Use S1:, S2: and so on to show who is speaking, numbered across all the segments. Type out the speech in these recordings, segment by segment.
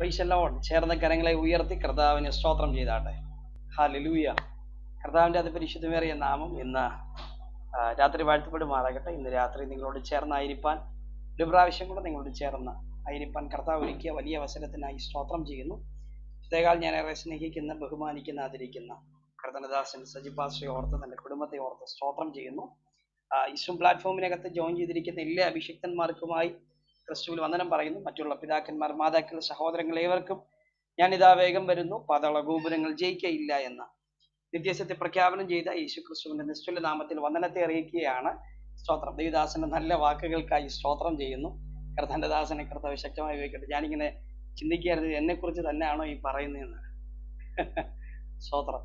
S1: പൈശലോൺ ചേർന്ന കരങ്ങളെ ഉയർത്തി കർത്താവിനെ സ്തോത്രം ചെയ്താട്ടെ ഹാലിലൂയ കർത്താവിൻ്റെ അത് പരിശുദ്ധമേറിയ നാമം ഇന്ന് രാത്രി വാഴ്ത്തപ്പെടുമാറാകട്ടെ ഇന്ന് രാത്രി നിങ്ങളോട് ചേർന്നായിരിക്കാൻ ഒരു പ്രാവശ്യം കൂടെ നിങ്ങളോട് ചേർന്ന് ആയിരിക്കാൻ കർത്താവ് ഒരുക്കിയ വലിയ അവസരത്തിനായി സ്തോത്രം ചെയ്യുന്നു ഇതേകാൽ ഞാൻ ഏറെ സ്നേഹിക്കുന്ന ബഹുമാനിക്കുന്ന ആദരിക്കുന്ന കർത്തനദാസൻ സജിപാസയെ ഓർത്ത് തൻ്റെ കുടുംബത്തെ ഓർത്ത് സ്തോത്രം ചെയ്യുന്നു ഇസ്റ്റും പ്ലാറ്റ്ഫോമിനകത്ത് ജോയിൻ ചെയ്തിരിക്കുന്ന എല്ലാ അഭിഷിക്തന്മാർക്കുമായി ക്രിസ്തുവിൽ വന്ദനം പറയുന്നു മറ്റുള്ള പിതാക്കന്മാർ മാതാക്കൾ സഹോദരങ്ങൾ ഏവർക്കും ഞാൻ ഇതാ വേഗം വരുന്നു പതള ഗോപുരങ്ങൾ ജയിക്കയില്ല എന്ന നിത്യസത്യ പ്രഖ്യാപനം ചെയ്ത യേശു ക്രിസ്തുവിന്റെ നിശ്ചല നാമത്തിൽ വന്ദനത്തെ അറിയിക്കുകയാണ് സ്തോത്രം ദേവിദാസന്റെ നല്ല വാക്കുകൾക്കായി സ്തോത്രം ചെയ്യുന്നു കർത്താന്റെ ദാസനെ കർത്താവ് ശക്തമായി ഉപയോഗിക്കട്ടെ ഞാനിങ്ങനെ ചിന്തിക്കുകയായിരുന്നു എന്നെ കുറിച്ച് തന്നെയാണോ ഈ പറയുന്നതെന്ന് സ്തോത്രം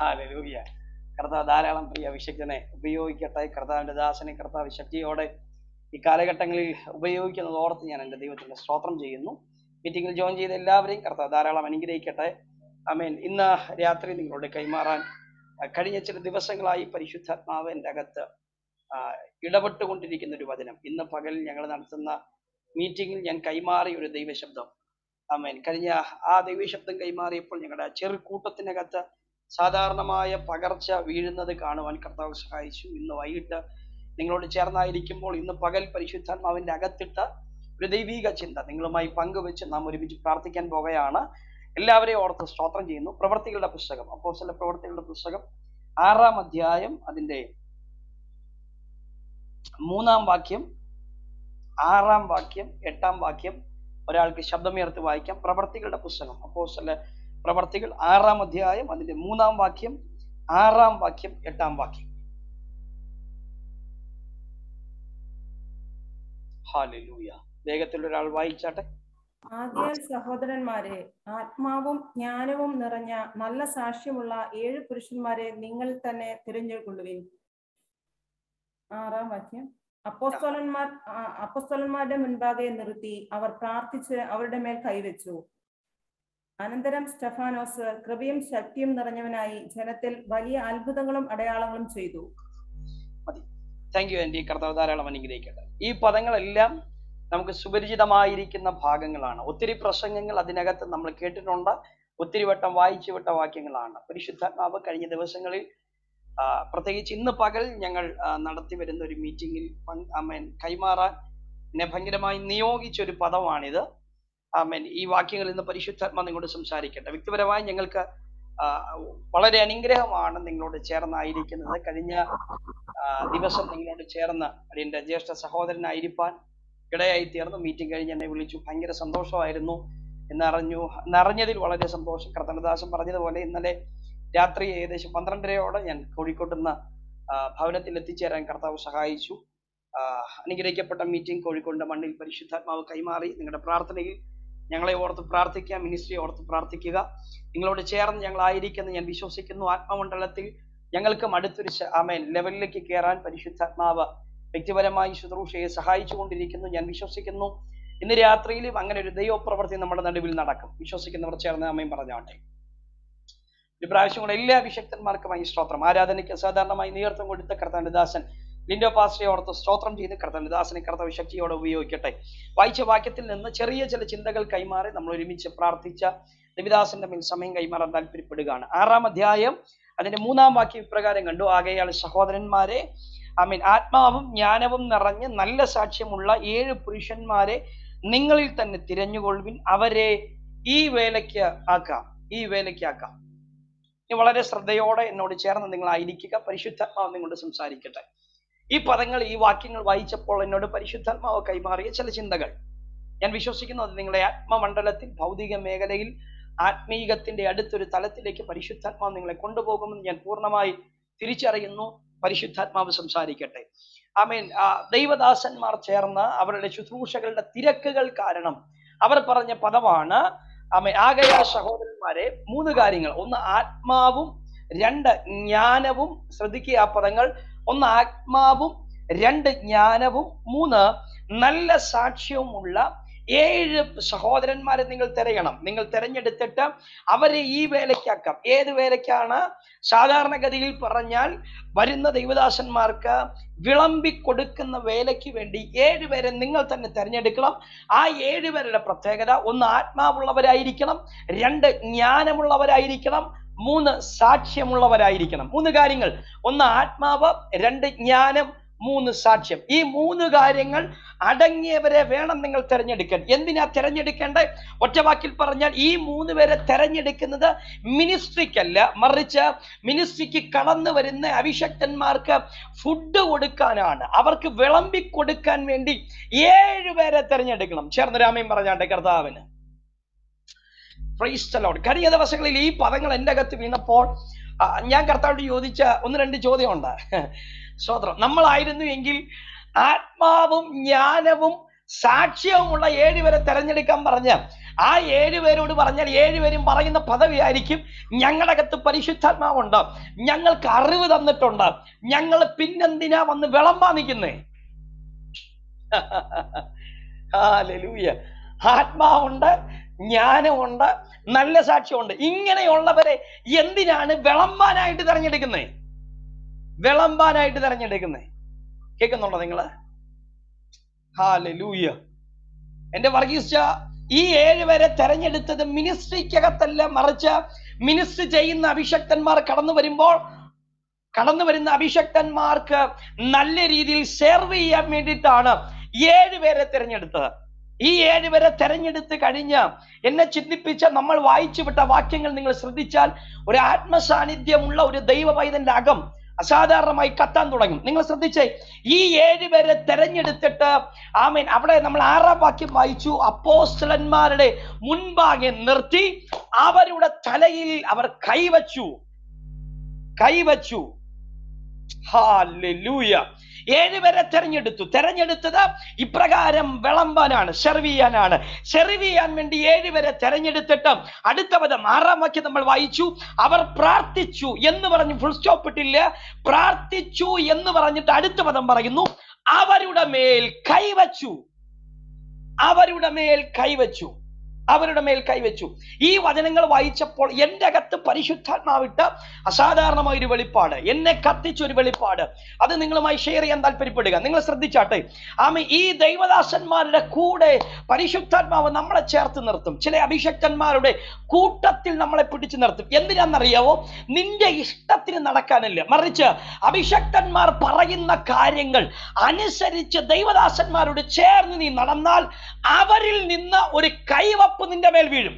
S1: ഹാ ലൂകിയ കർത്താവ് ധാരാളം പ്രിയ വിശക്തനെ ഉപയോഗിക്കട്ടെ കർത്താവിന്റെ ദാസനെ കർത്താവ് ശക്തിയോടെ ഈ കാലഘട്ടങ്ങളിൽ ഉപയോഗിക്കുന്നത് ഓർത്ത് ഞാൻ എൻ്റെ ദൈവത്തിൻ്റെ സ്തോത്രം ചെയ്യുന്നു മീറ്റിങ്ങിൽ ജോയിൻ ചെയ്ത എല്ലാവരെയും കർത്ത ധാരാളം അനുഗ്രഹിക്കട്ടെ അമേൻ ഇന്ന് രാത്രി നിങ്ങളോട് കൈമാറാൻ കഴിഞ്ഞ ചില ദിവസങ്ങളായി പരിശുദ്ധാത്മാവ് എൻ്റെ അകത്ത് ഇടപെട്ടുകൊണ്ടിരിക്കുന്ന ഒരു വചനം ഇന്ന് പകൽ ഞങ്ങൾ നടത്തുന്ന മീറ്റിങ്ങിൽ ഞാൻ കൈമാറിയ ഒരു ദൈവശബ്ദം അമേൻ കഴിഞ്ഞ ആ ദൈവശബ്ദം കൈമാറിയപ്പോൾ ഞങ്ങളുടെ ചെറുക്കൂട്ടത്തിനകത്ത് സാധാരണമായ പകർച്ച വീഴുന്നത് കാണുവാൻ കർത്താവ് സഹായിച്ചു ഇന്ന് വൈകിട്ട് നിങ്ങളോട് ചേർന്നായിരിക്കുമ്പോൾ ഇന്ന് പകൽ പരിശുദ്ധാത്മാവിന്റെ അകത്തിട്ട ഒരു ദൈവീക ചിന്ത നിങ്ങളുമായി പങ്കുവെച്ച് നാം ഒരുമിച്ച് പ്രാർത്ഥിക്കാൻ പോകുകയാണ് എല്ലാവരെയും ഓർത്ത് സ്തോത്രം ചെയ്യുന്നു പ്രവർത്തികളുടെ പുസ്തകം അപ്പോ ചില പ്രവർത്തികളുടെ പുസ്തകം ആറാം അധ്യായം അതിന്റെ മൂന്നാം വാക്യം ആറാം വാക്യം എട്ടാം വാക്യം ഒരാൾക്ക് ശബ്ദമുയർത്തി വായിക്കാം പ്രവർത്തികളുടെ പുസ്തകം അപ്പോ ചില പ്രവർത്തികൾ ആറാം അധ്യായം അതിന്റെ മൂന്നാം വാക്യം ആറാം വാക്യം എട്ടാം വാക്യം ഹാലൂയ വേഗത്തിൽ ഒരാൾ വായിച്ചാട്ടെ ആദ്യാൽ സഹോദരന്മാരെ ആത്മാവും ജ്ഞാനവും നിറഞ്ഞ നല്ല സാക്ഷ്യമുള്ള ഏഴ് പുരുഷന്മാരെ നിങ്ങൾ തന്നെ തിരഞ്ഞെടുക്കൊള്ളുവിൻ ആറാം വാക്യം അപ്പോസ്തോലന്മാർ അപ്പോസ്തോലന്മാരുടെ മുൻപാകെ നിർത്തി അവർ പ്രാർത്ഥിച്ച് അവരുടെ മേൽ കൈവച്ചു അനന്തരം സ്റ്റെഫാനോസ് കൃപയും ശക്തിയും നിറഞ്ഞവനായി ജനത്തിൽ വലിയ അത്ഭുതങ്ങളും അടയാളങ്ങളും ചെയ്തു താങ്ക് യു എൻ്റെ ഈ കർത്താവ് ധാരാളം അനുഗ്രഹിക്കട്ടെ ഈ പദങ്ങളെല്ലാം നമുക്ക് സുപരിചിതമായിരിക്കുന്ന ഭാഗങ്ങളാണ് ഒത്തിരി പ്രസംഗങ്ങൾ അതിനകത്ത് നമ്മൾ കേട്ടിട്ടുണ്ട് ഒത്തിരി വട്ടം വായിച്ചു വിട്ട വാക്യങ്ങളാണ് പരിശുദ്ധാത്മാവ് കഴിഞ്ഞ ദിവസങ്ങളിൽ പ്രത്യേകിച്ച് ഇന്ന് പകൽ ഞങ്ങൾ നടത്തി വരുന്ന ഒരു മീറ്റിംഗിൽ അമ്മേൻ കൈമാറാൻ എന്നെ ഭയങ്കരമായി നിയോഗിച്ച ഒരു പദമാണിത് ആമേൻ ഈ വാക്യങ്ങളിൽ നിന്ന് പരിശുദ്ധാത്മ നിങ്ങളോട് സംസാരിക്കട്ടെ വ്യക്തിപരമായി ഞങ്ങൾക്ക് വളരെ അനുഗ്രഹമാണ് നിങ്ങളോട് ചേർന്നായിരിക്കുന്നത് കഴിഞ്ഞ ദിവസം നിങ്ങളോട് ചേർന്ന് എൻ്റെ ജ്യേഷ്ഠ സഹോദരനായിരിക്കാൻ ഇടയായി തീർന്നു മീറ്റിംഗ് കഴിഞ്ഞ് എന്നെ വിളിച്ചു ഭയങ്കര സന്തോഷമായിരുന്നു എന്നറിഞ്ഞു എന്നറിഞ്ഞതിൽ വളരെ സന്തോഷം കർത്തനദാസൻ പറഞ്ഞതുപോലെ ഇന്നലെ രാത്രി ഏകദേശം പന്ത്രണ്ടരയോടെ ഞാൻ കോഴിക്കോട്ട് നിന്ന് ഭവനത്തിൽ എത്തിച്ചേരാൻ കർത്താവ് സഹായിച്ചു അനുഗ്രഹിക്കപ്പെട്ട മീറ്റിംഗ് കോഴിക്കോടിന്റെ മണ്ണിൽ പരിശുദ്ധാത്മാവ് കൈമാറി നിങ്ങളുടെ പ്രാർത്ഥനയിൽ ഞങ്ങളെ ഓർത്ത് പ്രാർത്ഥിക്കുക മിനിസ്ട്രി ഓർത്ത് പ്രാർത്ഥിക്കുക നിങ്ങളോട് ചേർന്ന് ഞങ്ങളായിരിക്കുന്നു ഞാൻ വിശ്വസിക്കുന്നു ആത്മമണ്ഡലത്തിൽ ഞങ്ങൾക്കും അടുത്തൊരു ആമേൻ ലെവലിലേക്ക് കയറാൻ പരിശുദ്ധാത്മാവ് വ്യക്തിപരമായി ശുശ്രൂഷയെ സഹായിച്ചുകൊണ്ടിരിക്കുന്നു ഞാൻ വിശ്വസിക്കുന്നു ഇന്ന് രാത്രിയിലും അങ്ങനെ ഒരു ദൈവപ്രവൃത്തി നമ്മുടെ നടുവിൽ നടക്കും വിശ്വസിക്കുന്നവർ ചേർന്ന് അമ്മയും പറഞ്ഞാട്ടെ ഒരു പ്രാവശ്യം കൂടെ എല്ലാ അഭിഷക്തന്മാർക്കുമായി സ്തോത്രം ആരാധനയ്ക്ക് സാധാരണമായി നേതൃത്വം കൊടുത്ത കർത്താൻ ദാസൻ ലിൻഡോ പാസ്റ്റയെ ഓർത്ത് സ്തോത്രം ചെയ്ത് കർത്തവിദാസിനെ കർത്തവ ശക്തിയോടെ ഉപയോഗിക്കട്ടെ വായിച്ച വാക്യത്തിൽ നിന്ന് ചെറിയ ചില ചിന്തകൾ കൈമാറി നമ്മൾ ഒരുമിച്ച് പ്രാർത്ഥിച്ച രവിദാസിന്റെ മേൽ സമയം കൈമാറാൻ താല്പര്യപ്പെടുകയാണ് ആറാം അധ്യായം അതിന്റെ മൂന്നാം വാക്യം ഇപ്രകാരം കണ്ടു ആകെയാൾ സഹോദരന്മാരെ ആമീൻ ആത്മാവും ജ്ഞാനവും നിറഞ്ഞ് നല്ല സാക്ഷ്യമുള്ള ഏഴ് പുരുഷന്മാരെ നിങ്ങളിൽ തന്നെ തിരഞ്ഞുകൊള്ളുവിൻ അവരെ ഈ വേലയ്ക്ക് ആക്കാം ഈ വേലയ്ക്ക് ആക്കാം വളരെ ശ്രദ്ധയോടെ എന്നോട് ചേർന്ന് നിങ്ങളായിരിക്കുക പരിശുദ്ധാത്മാവ് നിങ്ങളോട് സംസാരിക്കട്ടെ ഈ പദങ്ങൾ ഈ വാക്യങ്ങൾ വായിച്ചപ്പോൾ എന്നോട് പരിശുദ്ധാത്മാവ് കൈമാറിയ ചില ചിന്തകൾ ഞാൻ വിശ്വസിക്കുന്നത് നിങ്ങളുടെ ആത്മമണ്ഡലത്തിൽ ഭൗതിക മേഖലയിൽ ആത്മീകത്തിന്റെ അടുത്തൊരു തലത്തിലേക്ക് പരിശുദ്ധാത്മാവ് നിങ്ങളെ കൊണ്ടുപോകുമെന്ന് ഞാൻ പൂർണ്ണമായി തിരിച്ചറിയുന്നു പരിശുദ്ധാത്മാവ് സംസാരിക്കട്ടെ മീൻ ദൈവദാസന്മാർ ചേർന്ന് അവരുടെ ശുശ്രൂഷകളുടെ തിരക്കുകൾ കാരണം അവർ പറഞ്ഞ പദമാണ് ആമേ ആകയാ സഹോദരന്മാരെ മൂന്ന് കാര്യങ്ങൾ ഒന്ന് ആത്മാവും രണ്ട് ജ്ഞാനവും ശ്രദ്ധിക്കുക ആ പദങ്ങൾ ഒന്ന് ആത്മാവും രണ്ട് ജ്ഞാനവും മൂന്ന് നല്ല സാക്ഷ്യവുമുള്ള ഏഴ് സഹോദരന്മാരെ നിങ്ങൾ തിരയണം നിങ്ങൾ തിരഞ്ഞെടുത്തിട്ട് അവരെ ഈ വേലയ്ക്കാക്കാം ഏത് വേലയ്ക്കാണ് സാധാരണഗതിയിൽ പറഞ്ഞാൽ വരുന്ന ദൈവദാസന്മാർക്ക് വിളമ്പി കൊടുക്കുന്ന വേലയ്ക്ക് വേണ്ടി ഏഴുപേരെ നിങ്ങൾ തന്നെ തിരഞ്ഞെടുക്കണം ആ ഏഴുപേരുടെ പ്രത്യേകത ഒന്ന് ആത്മാവുള്ളവരായിരിക്കണം രണ്ട് ജ്ഞാനമുള്ളവരായിരിക്കണം മൂന്ന് സാക്ഷ്യമുള്ളവരായിരിക്കണം മൂന്ന് കാര്യങ്ങൾ ഒന്ന് ആത്മാവ് രണ്ട് ജ്ഞാനം മൂന്ന് സാക്ഷ്യം ഈ മൂന്ന് കാര്യങ്ങൾ അടങ്ങിയവരെ വേണം നിങ്ങൾ തിരഞ്ഞെടുക്കാൻ എന്തിനാ തിരഞ്ഞെടുക്കേണ്ടത് ഒറ്റവാക്കിൽ പറഞ്ഞാൽ ഈ മൂന്ന് പേരെ തിരഞ്ഞെടുക്കുന്നത് മിനിസ്ട്രിക്കല്ല മറിച്ച് മിനിസ്ട്രിക്ക് കടന്നു വരുന്ന അഭിഷക്തന്മാർക്ക് ഫുഡ് കൊടുക്കാനാണ് അവർക്ക് വിളമ്പി കൊടുക്കാൻ വേണ്ടി ഏഴ് പേരെ തിരഞ്ഞെടുക്കണം ചേർന്ന് രാമയും പറഞ്ഞാട്ടെ കർത്താവിന് ക്രൈസ്റ്റലോട് കഴിഞ്ഞ ദിവസങ്ങളിൽ ഈ പദങ്ങൾ എൻ്റെ അകത്ത് വീണപ്പോൾ ഞാൻ കർത്താവോട് ചോദിച്ച ഒന്ന് രണ്ട് ചോദ്യമുണ്ട് സ്വതന്ത്രം നമ്മളായിരുന്നു എങ്കിൽ ആത്മാവും ജ്ഞാനവും സാക്ഷ്യവുമുള്ള ഏഴുപേരെ തെരഞ്ഞെടുക്കാൻ പറഞ്ഞ ആ ഏഴുപേരോട് പറഞ്ഞാൽ ഏഴുപേരും പറയുന്ന പദവിയായിരിക്കും ഞങ്ങളുടെ അകത്ത് പരിശുദ്ധാത്മാവുണ്ട് ഞങ്ങൾക്ക് അറിവ് തന്നിട്ടുണ്ട് ഞങ്ങൾ പിന്നെന്തിനാ വന്ന് വിളമ്പാ നിൽക്കുന്നേ ആത്മാവുണ്ട് ജ്ഞാനമുണ്ട് നല്ല സാക്ഷ്യമുണ്ട് ഇങ്ങനെയുള്ളവരെ എന്തിനാണ് വിളമ്പാനായിട്ട് തെരഞ്ഞെടുക്കുന്നത് വിളമ്പാനായിട്ട് തെരഞ്ഞെടുക്കുന്നത് കേൾക്കുന്നുണ്ടോ നിങ്ങള് ഹാല ലൂയ എന്റെ വർഗീസ് ഈ ഏഴുപേരെ തെരഞ്ഞെടുത്തത് മിനിസ്ട്രിക്കകത്തല്ല മറിച്ച് മിനിസ്റ്റർ ചെയ്യുന്ന അഭിഷക്തന്മാർ കടന്നു വരുമ്പോൾ കടന്നു വരുന്ന അഭിഷക്തന്മാർക്ക് നല്ല രീതിയിൽ സെർവ് ചെയ്യാൻ വേണ്ടിയിട്ടാണ് ഏഴുപേരെ തിരഞ്ഞെടുത്തത് ഈ ഏഴുപേരെ തെരഞ്ഞെടുത്ത് കഴിഞ്ഞ് എന്നെ ചിന്തിപ്പിച്ച നമ്മൾ വായിച്ചു വിട്ട വാക്യങ്ങൾ നിങ്ങൾ ശ്രദ്ധിച്ചാൽ ഒരു ആത്മസാന്നിധ്യമുള്ള ഒരു ദൈവ പൈതന്റെ അകം അസാധാരണമായി കത്താൻ തുടങ്ങും നിങ്ങൾ ശ്രദ്ധിച്ചേ ഈ ഏഴുപേരെ തെരഞ്ഞെടുത്തിട്ട് ആമീൻ അവിടെ നമ്മൾ ആറാം വാക്യം വായിച്ചു അപ്പോസ്റ്റലന്മാരുടെ മുൻപാകെ നിർത്തി അവരുടെ തലയിൽ അവർ കൈവച്ചു കൈവച്ചു ഹാലൂയ ഏഴുപേരെ തെരഞ്ഞെടുത്തു തെരഞ്ഞെടുത്തത് ഇപ്രകാരം വിളമ്പാനാണ് സെർവ് ചെയ്യാനാണ് സെർവ് ചെയ്യാൻ വേണ്ടി ഏഴുപേരെ തെരഞ്ഞെടുത്തിട്ട് അടുത്ത പദം ആറാം വാക്യം നമ്മൾ വായിച്ചു അവർ പ്രാർത്ഥിച്ചു എന്ന് പറഞ്ഞ് ഫുൾ സ്റ്റോപ്പ് ഇട്ടില്ല പ്രാർത്ഥിച്ചു എന്ന് പറഞ്ഞിട്ട് അടുത്ത പദം പറയുന്നു അവരുടെ മേൽ കൈവച്ചു അവരുടെ മേൽ കൈവച്ചു അവരുടെ മേൽ കൈവച്ചു ഈ വചനങ്ങൾ വായിച്ചപ്പോൾ എൻ്റെ അകത്ത് പരിശുദ്ധാത്മാവിട്ട അസാധാരണമായ ഒരു വെളിപ്പാട് എന്നെ കത്തിച്ച ഒരു വെളിപ്പാട് അത് നിങ്ങളുമായി ഷെയർ ചെയ്യാൻ താല്പര്യപ്പെടുക നിങ്ങൾ ശ്രദ്ധിച്ചാട്ടെ ആമ ഈ ദൈവദാസന്മാരുടെ കൂടെ പരിശുദ്ധാത്മാവ് നമ്മളെ ചേർത്ത് നിർത്തും ചില അഭിഷക്തന്മാരുടെ കൂട്ടത്തിൽ നമ്മളെ പിടിച്ചു നിർത്തും എന്തിനാണെന്നറിയാവോ നിന്റെ ഇഷ്ടത്തിന് നടക്കാനല്ല മറിച്ച് അഭിഷക്തന്മാർ പറയുന്ന കാര്യങ്ങൾ അനുസരിച്ച് ദൈവദാസന്മാരോട് ചേർന്ന് നീ നടന്നാൽ അവരിൽ നിന്ന് ഒരു കൈവ ഉറപ്പ് നിന്റെ മേൽ വീഴും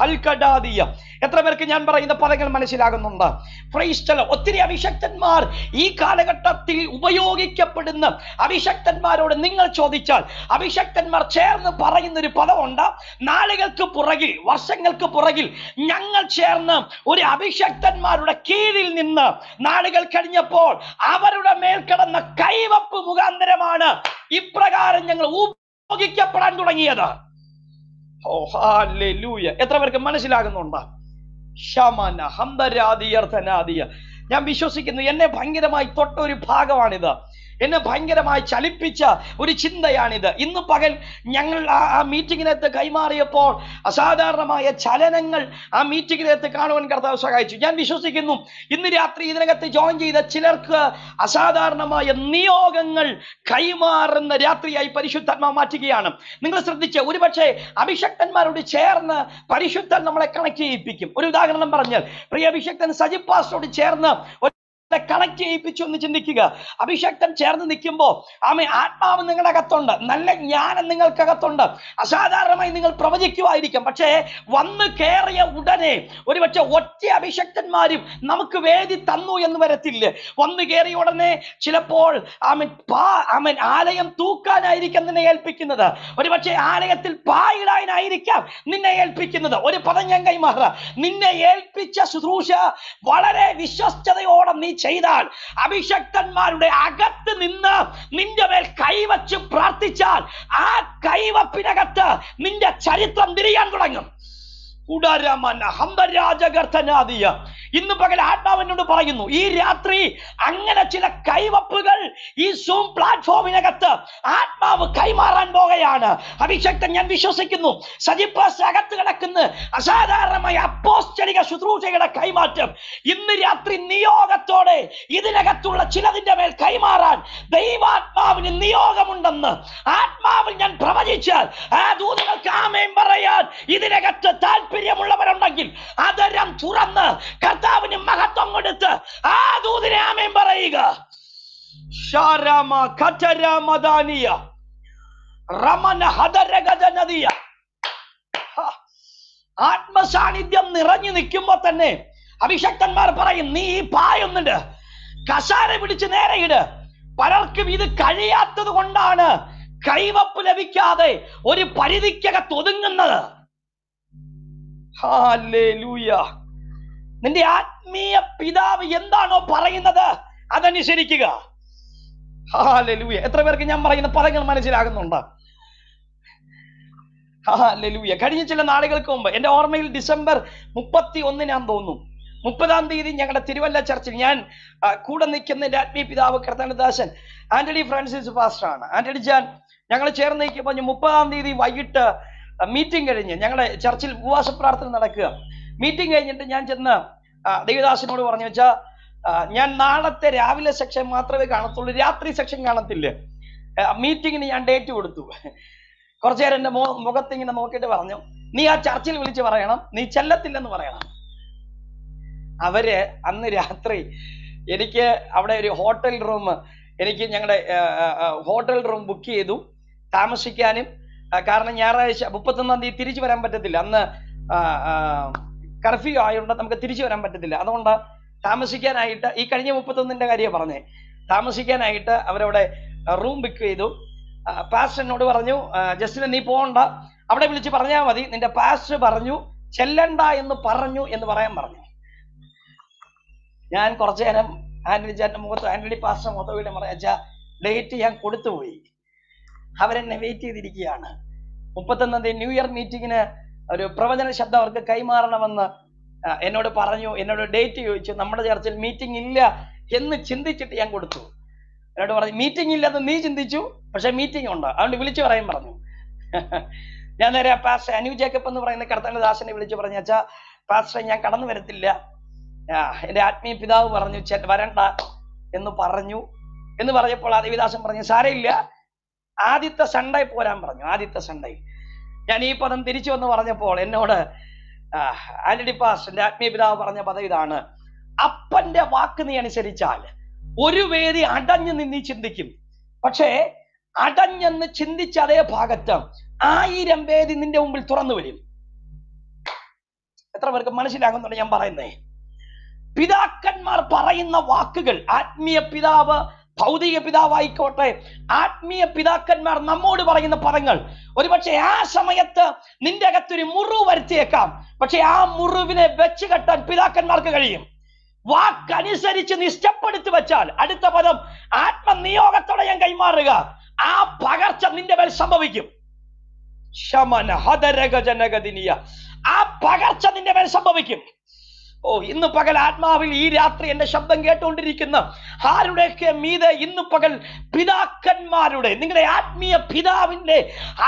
S1: ഹൽക്കടാദിയ എത്ര പേർക്ക് ഞാൻ പറയുന്ന പദങ്ങൾ മനസ്സിലാകുന്നുണ്ട് ഫ്രൈസ്റ്റല ഒത്തിരി അഭിഷക്തന്മാർ ഈ കാലഘട്ടത്തിൽ ഉപയോഗിക്കപ്പെടുന്ന അഭിഷക്തന്മാരോട് നിങ്ങൾ ചോദിച്ചാൽ അഭിഷക്തന്മാർ ചേർന്ന് പറയുന്ന ഒരു പദമുണ്ട് നാളുകൾക്ക് പുറകിൽ വർഷങ്ങൾക്ക് പുറകിൽ ഞങ്ങൾ ചേർന്ന് ഒരു അഭിഷക്തന്മാരുടെ കീഴിൽ നിന്ന് നാളുകൾ കഴിഞ്ഞപ്പോൾ അവരുടെ മേൽ കിടന്ന കൈവപ്പ് മുഖാന്തരമാണ് ഇപ്രകാരം ഞങ്ങൾ ഉപയോഗിക്കപ്പെടാൻ തുടങ്ങിയത് എത്ര പേർക്ക് മനസ്സിലാകുന്നുണ്ട് ഷമന ഞാൻ വിശ്വസിക്കുന്നു എന്നെ ഭയങ്കരമായി തൊട്ട ഒരു ഭാഗമാണിത് എന്നെ ഭയങ്കരമായി ചലിപ്പിച്ച ഒരു ചിന്തയാണിത് ഇന്ന് പകൽ ഞങ്ങൾ ആ മീറ്റിങ്ങിനകത്ത് കൈമാറിയപ്പോൾ അസാധാരണമായ ചലനങ്ങൾ ആ മീറ്റിങ്ങിനകത്ത് കാണുവാൻ കർത്താവ് സഹായിച്ചു ഞാൻ വിശ്വസിക്കുന്നു ഇന്ന് രാത്രി ഇതിനകത്ത് ജോയിൻ ചെയ്ത ചിലർക്ക് അസാധാരണമായ നിയോഗങ്ങൾ കൈമാറുന്ന രാത്രിയായി പരിശുദ്ധാത്മാ മാറ്റുകയാണ് നിങ്ങൾ ശ്രദ്ധിച്ച് ഒരുപക്ഷെ അഭിഷക്തന്മാരോട് ചേർന്ന് പരിശുദ്ധൻ നമ്മളെ കണക്ട് ചെയ്യിപ്പിക്കും ഒരു ഉദാഹരണം പറഞ്ഞാൽ പ്രിയ അഭിഷക്തൻ സജിപാസ്റ്റോട് ചേർന്ന് കളക്ട് ചെയ്യിപ്പിച്ചു എന്ന് ചിന്തിക്കുക അഭിഷക്തൻ ചേർന്ന് നിൽക്കുമ്പോൾ ആമേ ആത്മാവ് നിങ്ങളുടെ അകത്തുണ്ട് നല്ല ജ്ഞാനം നിങ്ങൾക്കകത്തുണ്ട് അസാധാരണമായി നിങ്ങൾ പ്രവചിക്കുമായിരിക്കും പക്ഷേ വന്ന് കയറിയ ഉടനെ ഒരുപക്ഷെ ഒറ്റ അഭിഷക്തന്മാരും നമുക്ക് വേദി തന്നു എന്ന് വരത്തില്ല വന്ന് കയറിയ ഉടനെ ചിലപ്പോൾ ആമൻ പാ ആമൻ ആലയം തൂക്കാനായിരിക്കും നിന്നെ ഏൽപ്പിക്കുന്നത് ഒരുപക്ഷെ ആലയത്തിൽ പായിടാനായിരിക്കാം നിന്നെ ഏൽപ്പിക്കുന്നത് ഒരു ഞാൻ കൈമാറ നിന്നെ ഏൽപ്പിച്ച ശുശ്രൂഷ വളരെ വിശ്വസ്തയോടെ നീ ചെയ്താൽ അഭിഷക്തന്മാരുടെ അകത്ത് നിന്ന് നിന്റെ മേൽ കൈവച്ച് പ്രാർത്ഥിച്ചാൽ ആ കൈവപ്പിനകത്ത് നിന്റെ ചരിത്രം തിരിയാൻ തുടങ്ങും ഇന്ന് പകൽ ആത്മാവിനോട് പറയുന്നു ഈ രാത്രി അങ്ങനെ ചില കൈവപ്പുകൾ ഈ സൂം പ്ലാറ്റ്ഫോമിനകത്ത് ആത്മാവ് കൈമാറാൻ പോകുകയാണ് അഭിഷക്തൻ ഞാൻ വിശ്വസിക്കുന്നു സജിപ്പാസ് അകത്ത് കിടക്കുന്ന അസാധാരണമായ അപ്പോസ്റ്റലിക ശുശ്രൂഷയുടെ കൈമാറ്റം ഇന്ന് രാത്രി നിയോഗത്തോടെ ഇതിനകത്തുള്ള ചിലതിന്റെ മേൽ കൈമാറാൻ ദൈവാത്മാവിന് നിയോഗമുണ്ടെന്ന് ആത്മാവിൽ ഞാൻ പ്രവചിച്ചാൽ ആ ദൂതകൾക്ക് ആമയും പറയാൻ ഇതിനകത്ത് താല്പര്യം താല്പര്യമുള്ളവരുണ്ടെങ്കിൽ അതരം തുറന്ന് കർത്താവിന് മഹത്വം കൊടുത്ത് ആ ദൂതിനെ ആമേൻ പറയുക ആത്മസാന്നിധ്യം നിറഞ്ഞു നിൽക്കുമ്പോ തന്നെ അഭിഷക്തന്മാർ പറയും നീ ഈ പായൊന്നുണ്ട് കസാര പിടിച്ച് നേരെയിട് പലർക്കും ഇത് കഴിയാത്തത് കൊണ്ടാണ് കൈവപ്പ് ലഭിക്കാതെ ഒരു പരിധിക്കകത്ത് ഒതുങ്ങുന്നത് നിന്റെ ആത്മീയ പിതാവ് എന്താണോ പറയുന്നത് അതനുസരിക്കുക എത്ര പേർക്ക് ഞാൻ പറയുന്ന പദങ്ങൾ മനസ്സിലാകുന്നുണ്ട് ലലൂയ കഴിഞ്ഞ ചില നാളുകൾക്ക് മുമ്പ് എൻ്റെ ഓർമ്മയിൽ ഡിസംബർ മുപ്പത്തി ഒന്നിനാന്ന് തോന്നുന്നു മുപ്പതാം തീയതി ഞങ്ങളുടെ തിരുവല്ല ചർച്ചിൽ ഞാൻ കൂടെ നിൽക്കുന്ന എൻ്റെ ആത്മീയ പിതാവ് കർത്തനദാസൻ ആന്റണി ഫ്രാൻസിസ് ആണ് ആന്റണി ഞാൻ ഞങ്ങൾ ചേർന്ന് നിൽക്കുമ്പോൾ മുപ്പതാം തീയതി വൈകിട്ട് മീറ്റിംഗ് കഴിഞ്ഞ് ഞങ്ങളുടെ ചർച്ചിൽ ഉപവാസ പ്രാർത്ഥന നടക്കുക മീറ്റിംഗ് കഴിഞ്ഞിട്ട് ഞാൻ ചെന്ന് ദേവദാസിനോട് പറഞ്ഞു വെച്ചാൽ ഞാൻ നാളത്തെ രാവിലെ സെക്ഷൻ മാത്രമേ കാണത്തുള്ളൂ രാത്രി സെക്ഷൻ കാണത്തില്ല മീറ്റിങ്ങിന് ഞാൻ ഡേറ്റ് കൊടുത്തു കുറച്ചു നേരം എൻ്റെ മുഖത്ത് ഇങ്ങനെ നോക്കിയിട്ട് പറഞ്ഞു നീ ആ ചർച്ചിൽ വിളിച്ച് പറയണം നീ ചെല്ലത്തില്ലെന്ന് പറയണം അവര് അന്ന് രാത്രി എനിക്ക് അവിടെ ഒരു ഹോട്ടൽ റൂം എനിക്ക് ഞങ്ങളുടെ ഹോട്ടൽ റൂം ബുക്ക് ചെയ്തു താമസിക്കാനും കാരണം ഞായറാഴ്ച മുപ്പത്തൊന്നാം തീയതി തിരിച്ചു വരാൻ പറ്റത്തില്ല അന്ന് കർഫ്യൂ ആയതുകൊണ്ട് നമുക്ക് തിരിച്ചു വരാൻ പറ്റത്തില്ല അതുകൊണ്ട് താമസിക്കാനായിട്ട് ഈ കഴിഞ്ഞ മുപ്പത്തൊന്നിന്റെ കാര്യമാണ് പറഞ്ഞേ താമസിക്കാനായിട്ട് അവരവിടെ റൂം ബുക്ക് ചെയ്തു പാസ്റ്റ് എന്നോട് പറഞ്ഞു ജസ്റ്റിന് നീ പോകണ്ട അവിടെ വിളിച്ച് പറഞ്ഞാൽ മതി നിന്റെ പാസ്റ്റ് പറഞ്ഞു ചെല്ലണ്ട എന്ന് പറഞ്ഞു എന്ന് പറയാൻ പറഞ്ഞു ഞാൻ കുറച്ചു നേരം ആന്റണി ചേട്ടൻ്റെ മുഖത്ത് ആന്റണി പാസ്റ്റർ മുഖത്ത് വീട്ടിൽ പറയാം ഡേറ്റ് ഞാൻ കൊടുത്തുപോയി അവരെന്നെ വെയിറ്റ് ചെയ്തിരിക്കുകയാണ് മുപ്പത്തൊന്നാം തീയതി ന്യൂ ഇയർ മീറ്റിങ്ങിന് ഒരു പ്രവചന ശബ്ദം അവർക്ക് കൈമാറണമെന്ന് എന്നോട് പറഞ്ഞു എന്നോട് ഡേറ്റ് ചോദിച്ചു നമ്മുടെ ചർച്ചിൽ മീറ്റിംഗ് ഇല്ല എന്ന് ചിന്തിച്ചിട്ട് ഞാൻ കൊടുത്തു എന്നോട് പറഞ്ഞു മീറ്റിംഗ് ഇല്ലെന്ന് നീ ചിന്തിച്ചു പക്ഷെ മീറ്റിംഗ് ഉണ്ട് അതുകൊണ്ട് വിളിച്ചു പറയാൻ പറഞ്ഞു ഞാൻ നേരെ പാസ്റ്റർ അനു ജേക്കബ് എന്ന് പറയുന്ന കടത്തങ്ങൾ ദാസനെ വിളിച്ചു പറഞ്ഞു അച്ഛാ പാസ്റ്ററെ ഞാൻ കടന്നു വരത്തില്ല എൻ്റെ ആത്മീയ പിതാവ് പറഞ്ഞു വരണ്ട എന്ന് പറഞ്ഞു എന്ന് പറഞ്ഞപ്പോൾ ദേവിദാസൻ പറഞ്ഞു സാരയില്ല ആദ്യത്തെ സൺഡേ പോരാൻ പറഞ്ഞു ആദ്യത്തെ സൺഡേ ഞാൻ ഈ പദം തിരിച്ചു വന്ന് പറഞ്ഞപ്പോൾ എന്നോട് ആന്റണി പാസ്റ്റന്റെ ആത്മീയപിതാവ് പറഞ്ഞ പദം ഇതാണ് അപ്പന്റെ വാക്ക് നീ അനുസരിച്ചാൽ ഒരു വേദി അടഞ്ഞു നിന്നീ ചിന്തിക്കും പക്ഷേ അടഞ്ഞെന്ന് ചിന്തിച്ച അതേ ഭാഗത്ത് ആയിരം വേദി നിന്റെ മുമ്പിൽ തുറന്നു വരും എത്ര പേർക്ക് മനസ്സിലാകുന്നുണ്ട് ഞാൻ പറയുന്നേ പിതാക്കന്മാർ പറയുന്ന വാക്കുകൾ ആത്മീയ പിതാവ് ഭൗതിക പിതാവായിക്കോട്ടെ ആത്മീയ പിതാക്കന്മാർ നമ്മോട് പറയുന്ന പദങ്ങൾ ഒരുപക്ഷെ ആ സമയത്ത് നിന്റെ അകത്തൊരു മുറിവ് വരുത്തിയേക്കാം പക്ഷെ ആ മുറിവിനെ വെച്ച് കെട്ടാൻ പിതാക്കന്മാർക്ക് കഴിയും വാക്കനുസരിച്ച് നിഷ്ടപ്പെടുത്തി വെച്ചാൽ അടുത്ത പദം ആത്മനിയോഗത്തോടെ ഞാൻ കൈമാറുക ആ പകർച്ച നിന്റെ മേൽ സംഭവിക്കും ശമന ഹതരഗജനഗതിനിയ ആ പകർച്ച നിന്റെ മേൽ സംഭവിക്കും ഓ ഇന്ന് പകൽ ആത്മാവിൽ ഈ രാത്രി എൻ്റെ ശബ്ദം കേട്ടുകൊണ്ടിരിക്കുന്ന ആരുടെയൊക്കെ മീതെ ഇന്ന് പകൽ പിതാക്കന്മാരുടെ നിങ്ങളുടെ ആത്മീയ പിതാവിന്റെ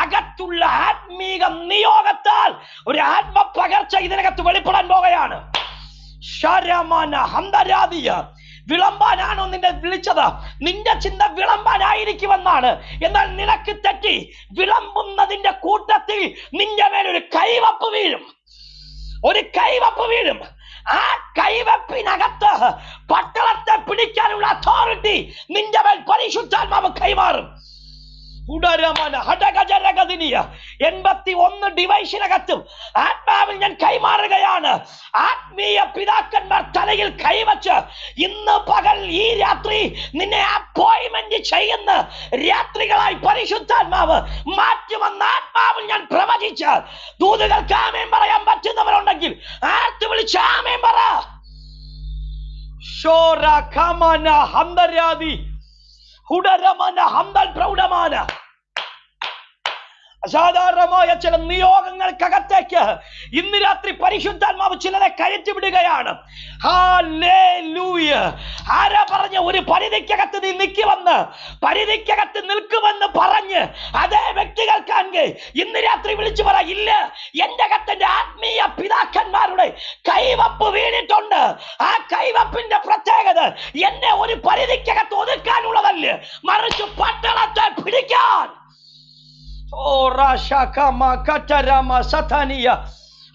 S1: അകത്തുള്ള ആത്മീക നിയോഗത്താൽ ഒരു ആത്മ പകർച്ച ഇതിനകത്ത് വെളിപ്പെടാൻ പോവുകയാണ് വിളമ്പാനാണോ നിന്നെ വിളിച്ചത് നിന്റെ ചിന്ത വിളമ്പാനായിരിക്കുമെന്നാണ് എന്നാൽ നിനക്ക് തെറ്റി വിളമ്പുന്നതിന്റെ കൂട്ടത്തിൽ നിന്റെ മേലൊരു കൈവപ്പ് വീഴും ഒരു കൈവപ്പ് വീഴും ആ കൈവപ്പിനകത്ത് പട്ടണത്തെ പിടിക്കാനുള്ള അതോറിറ്റി നിന്റെ മേൽ പരിശുദ്ധാത്മാവ് കൈമാറും എൺപത്തി ഒന്ന് ഡിവൈസിനകത്തും ആത്മാവിൽ ഞാൻ കൈമാറുകയാണ് ആത്മീയ പിതാക്കന്മാർ തലയിൽ കൈവച്ച് ഇന്ന് പകൽ ഈ രാത്രി നിന്നെ അപ്പോയിന്റ്മെന്റ് ചെയ്യുന്ന രാത്രികളായി പരിശുദ്ധാത്മാവ് മാറ്റുമെന്ന് ആത്മാവിൽ ഞാൻ പ്രവചിച്ച് ദൂതുകൾ ആമയം പറയാൻ പറ്റുന്നവരുണ്ടെങ്കിൽ ആർത്ത് വിളിച്ച് ആമയം പറ ഷോറ ഖമാന ഹന്തരാതി കുടരമന ഹന്തൽ പ്രൗഢമാണ് അസാധാരണമായ ചില നിയോഗങ്ങൾക്കകത്തേക്ക് ഇന്ന് രാത്രി പരിശുദ്ധാത്മാവ് ചിലരെ കയറ്റി വിടുകയാണ് ആര പറഞ്ഞ ഒരു പരിധിക്കകത്ത് നീ നിൽക്കുമെന്ന് പരിധിക്കകത്ത് നിൽക്കുമെന്ന് പറഞ്ഞ് അതേ വ്യക്തികൾക്കാണെങ്കിൽ ഇന്ന് രാത്രി വിളിച്ചു പറ ഇല്ല എൻ്റെ അകത്തെൻ്റെ ആത്മീയ പിതാക്കന്മാരുടെ കൈവപ്പ് വീണിട്ടുണ്ട് ആ കൈവപ്പിന്റെ പ്രത്യേകത എന്നെ ഒരു പരിധിക്കകത്ത് ഒതുക്കാനുള്ളതല്ലേ മറിച്ച് പട്ടണത്തെ പിടിക്കാൻ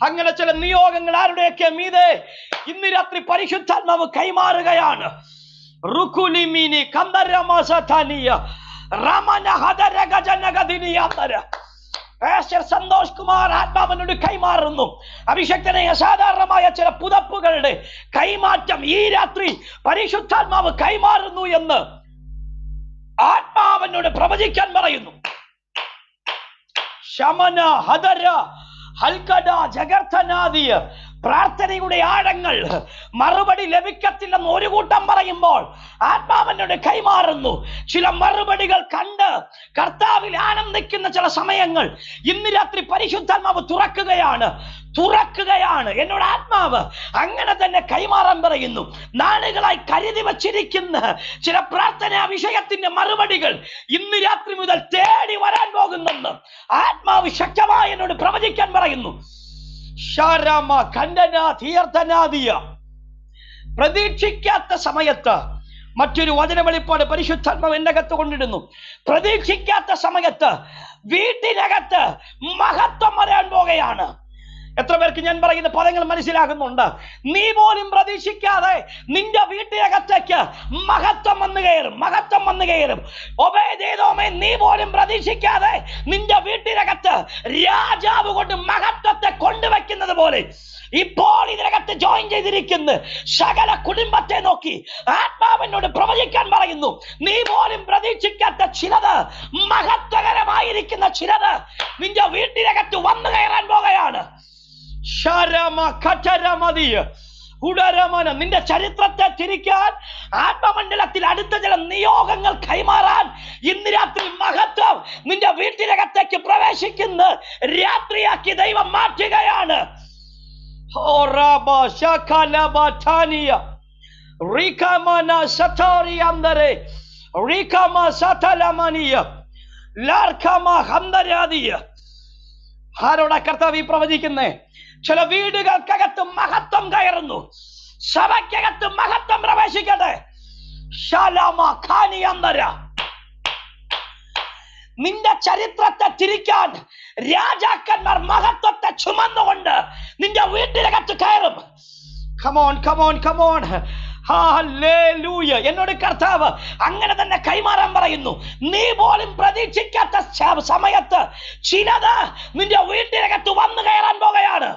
S1: അങ്ങനെ ചില നിയോഗങ്ങൾ ആരുടെയൊക്കെ മീതെ ഇന്ന് രാത്രി പരിശുദ്ധാത്മാവ് കൈമാറുകയാണ് സന്തോഷ് കുമാർ ആത്മാവനോട് കൈമാറുന്നു അഭിഷക്തനെ അസാധാരണമായ ചില പുതപ്പുകളുടെ കൈമാറ്റം ഈ രാത്രി പരിശുദ്ധാത്മാവ് കൈമാറുന്നു എന്ന് ആത്മാവനോട് പ്രവചിക്കാൻ പറയുന്നു ശമന ഹദര ഹൽക്കട ജഗർത്ഥനാദിയ പ്രാർത്ഥനയുടെ ആഴങ്ങൾ മറുപടി ലഭിക്കത്തില്ലെന്ന് ഒരു കൂട്ടം പറയുമ്പോൾ ആത്മാവിനോട് കൈമാറുന്നു ചില മറുപടികൾ കണ്ട് കർത്താവിൽ ആനന്ദിക്കുന്ന ചില സമയങ്ങൾ ഇന്ന് രാത്രി പരിശുദ്ധാത്മാവ് തുറക്കുകയാണ് തുറക്കുകയാണ് എന്നോട് ആത്മാവ് അങ്ങനെ തന്നെ കൈമാറാൻ പറയുന്നു നാളുകളായി കരുതി വച്ചിരിക്കുന്ന ചില പ്രാർത്ഥനാ വിഷയത്തിന്റെ മറുപടികൾ ഇന്ന് രാത്രി മുതൽ തേടി വരാൻ പോകുന്നെന്ന് ആത്മാവ് ശക്തമായി എന്നോട് പ്രവചിക്കാൻ പറയുന്നു പ്രതീക്ഷിക്കാത്ത സമയത്ത് മറ്റൊരു വചന വെളിപ്പാട് പരിശുദ്ധാത്മ അകത്ത് കൊണ്ടിടുന്നു പ്രതീക്ഷിക്കാത്ത സമയത്ത് വീട്ടിനകത്ത് മഹത്വം വരാൻ പോകുകയാണ് എത്ര പേർക്ക് ഞാൻ പറയുന്ന പദങ്ങൾ മനസ്സിലാകുന്നുണ്ട് നീ പോലും പ്രതീക്ഷിക്കാതെ നിന്റെ വീട്ടിനകത്തേക്ക് മഹത്വം വന്നു കയറും മഹത്വം വന്നു കയറും ഒബേ ചെയ്തോമേ നീ പോലും പ്രതീക്ഷിക്കാതെ നിന്റെ വീട്ടിനകത്ത് രാജാവ് കൊണ്ട് മഹത്വത്തെ കൊണ്ടുവെക്കുന്നത് പോലെ ഇപ്പോൾ ഇതിനകത്ത് ജോയിൻ ചെയ്തിരിക്കുന്ന സകല കുടുംബത്തെ നോക്കി ആത്മാവിനോട് പ്രവചിക്കാൻ പറയുന്നു നീ പോലും പ്രതീക്ഷിക്കാത്ത ചിലത് മഹത്വകരമായിരിക്കുന്ന ചിലത് നിന്റെ വീട്ടിലകത്ത് വന്നു കയറാൻ പോകുകയാണ് ഉടരമന നിന്റെ ചരിത്രത്തെ തിരിക്കാൻ ആത്മമണ്ഡലത്തിൽ അടുത്ത ചില നിയോഗങ്ങൾ കൈമാറാൻ ഇന്ന് രാത്രി മഹത്വം നിന്റെ വീട്ടിലകത്തേക്ക് പ്രവേശിക്കുന്ന രാത്രിയാക്കി ദൈവം മാറ്റുകയാണ് ആരോടാ കർത്താവ് ഈ പ്രവചിക്കുന്നേ ചില വീടുകൾക്കകത്ത് മഹത്വം കയറുന്നു സഭയ്ക്കകത്ത് മഹത്വം പ്രവേശിക്കട്ടെ നിന്റെ ചരിത്രത്തെ തിരിക്കാൻ രാജാക്കന്മാർ മഹത്വത്തെ ചുമന്നുകൊണ്ട് നിന്റെ വീട്ടിലകത്ത് കയറും കമോൺ കമോൺ കമോൺ എന്നോട് കർത്താവ് അങ്ങനെ തന്നെ കൈമാറാൻ പറയുന്നു നീ പോലും പ്രതീക്ഷിക്കാത്ത സമയത്ത് ചിലത് നിന്റെ വീട്ടിലകത്ത് വന്നു കയറാൻ പോകുകയാണ്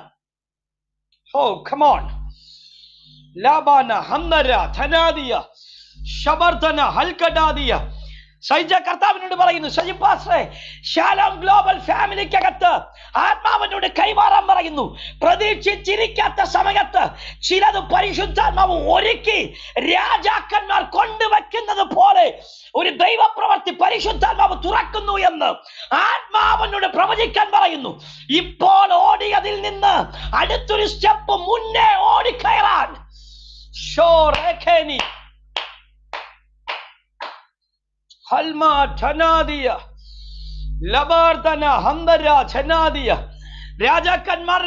S1: Oh, come on. लाबाना हमनरा थना दिया शबरदना हल कटा दिया ഷൈജ കർത്താവിനോട് പറയുന്നു ഷജി പാസ്റ്ററെ ശാലോം ഗ്ലോബൽ ഫാമിലിക്കകത്ത് ആത്മാവിനോട് കൈമാറാൻ പറയുന്നു പ്രതീക്ഷിച്ചിരിക്കാത്ത സമയത്ത് ചിലത് പരിശുദ്ധാത്മാവ് ഒരുക്കി രാജാക്കന്മാർ കൊണ്ടുവയ്ക്കുന്നത് പോലെ ഒരു ദൈവപ്രവർത്തി പരിശുദ്ധാത്മാവ് തുറക്കുന്നു എന്ന് ആത്മാവിനോട് പ്രവചിക്കാൻ പറയുന്നു ഇപ്പോൾ ഓടിയതിൽ നിന്ന് അടുത്തൊരു സ്റ്റെപ്പ് മുന്നേ ഓടിക്കയറാൻ ഷോ ഹൽമാ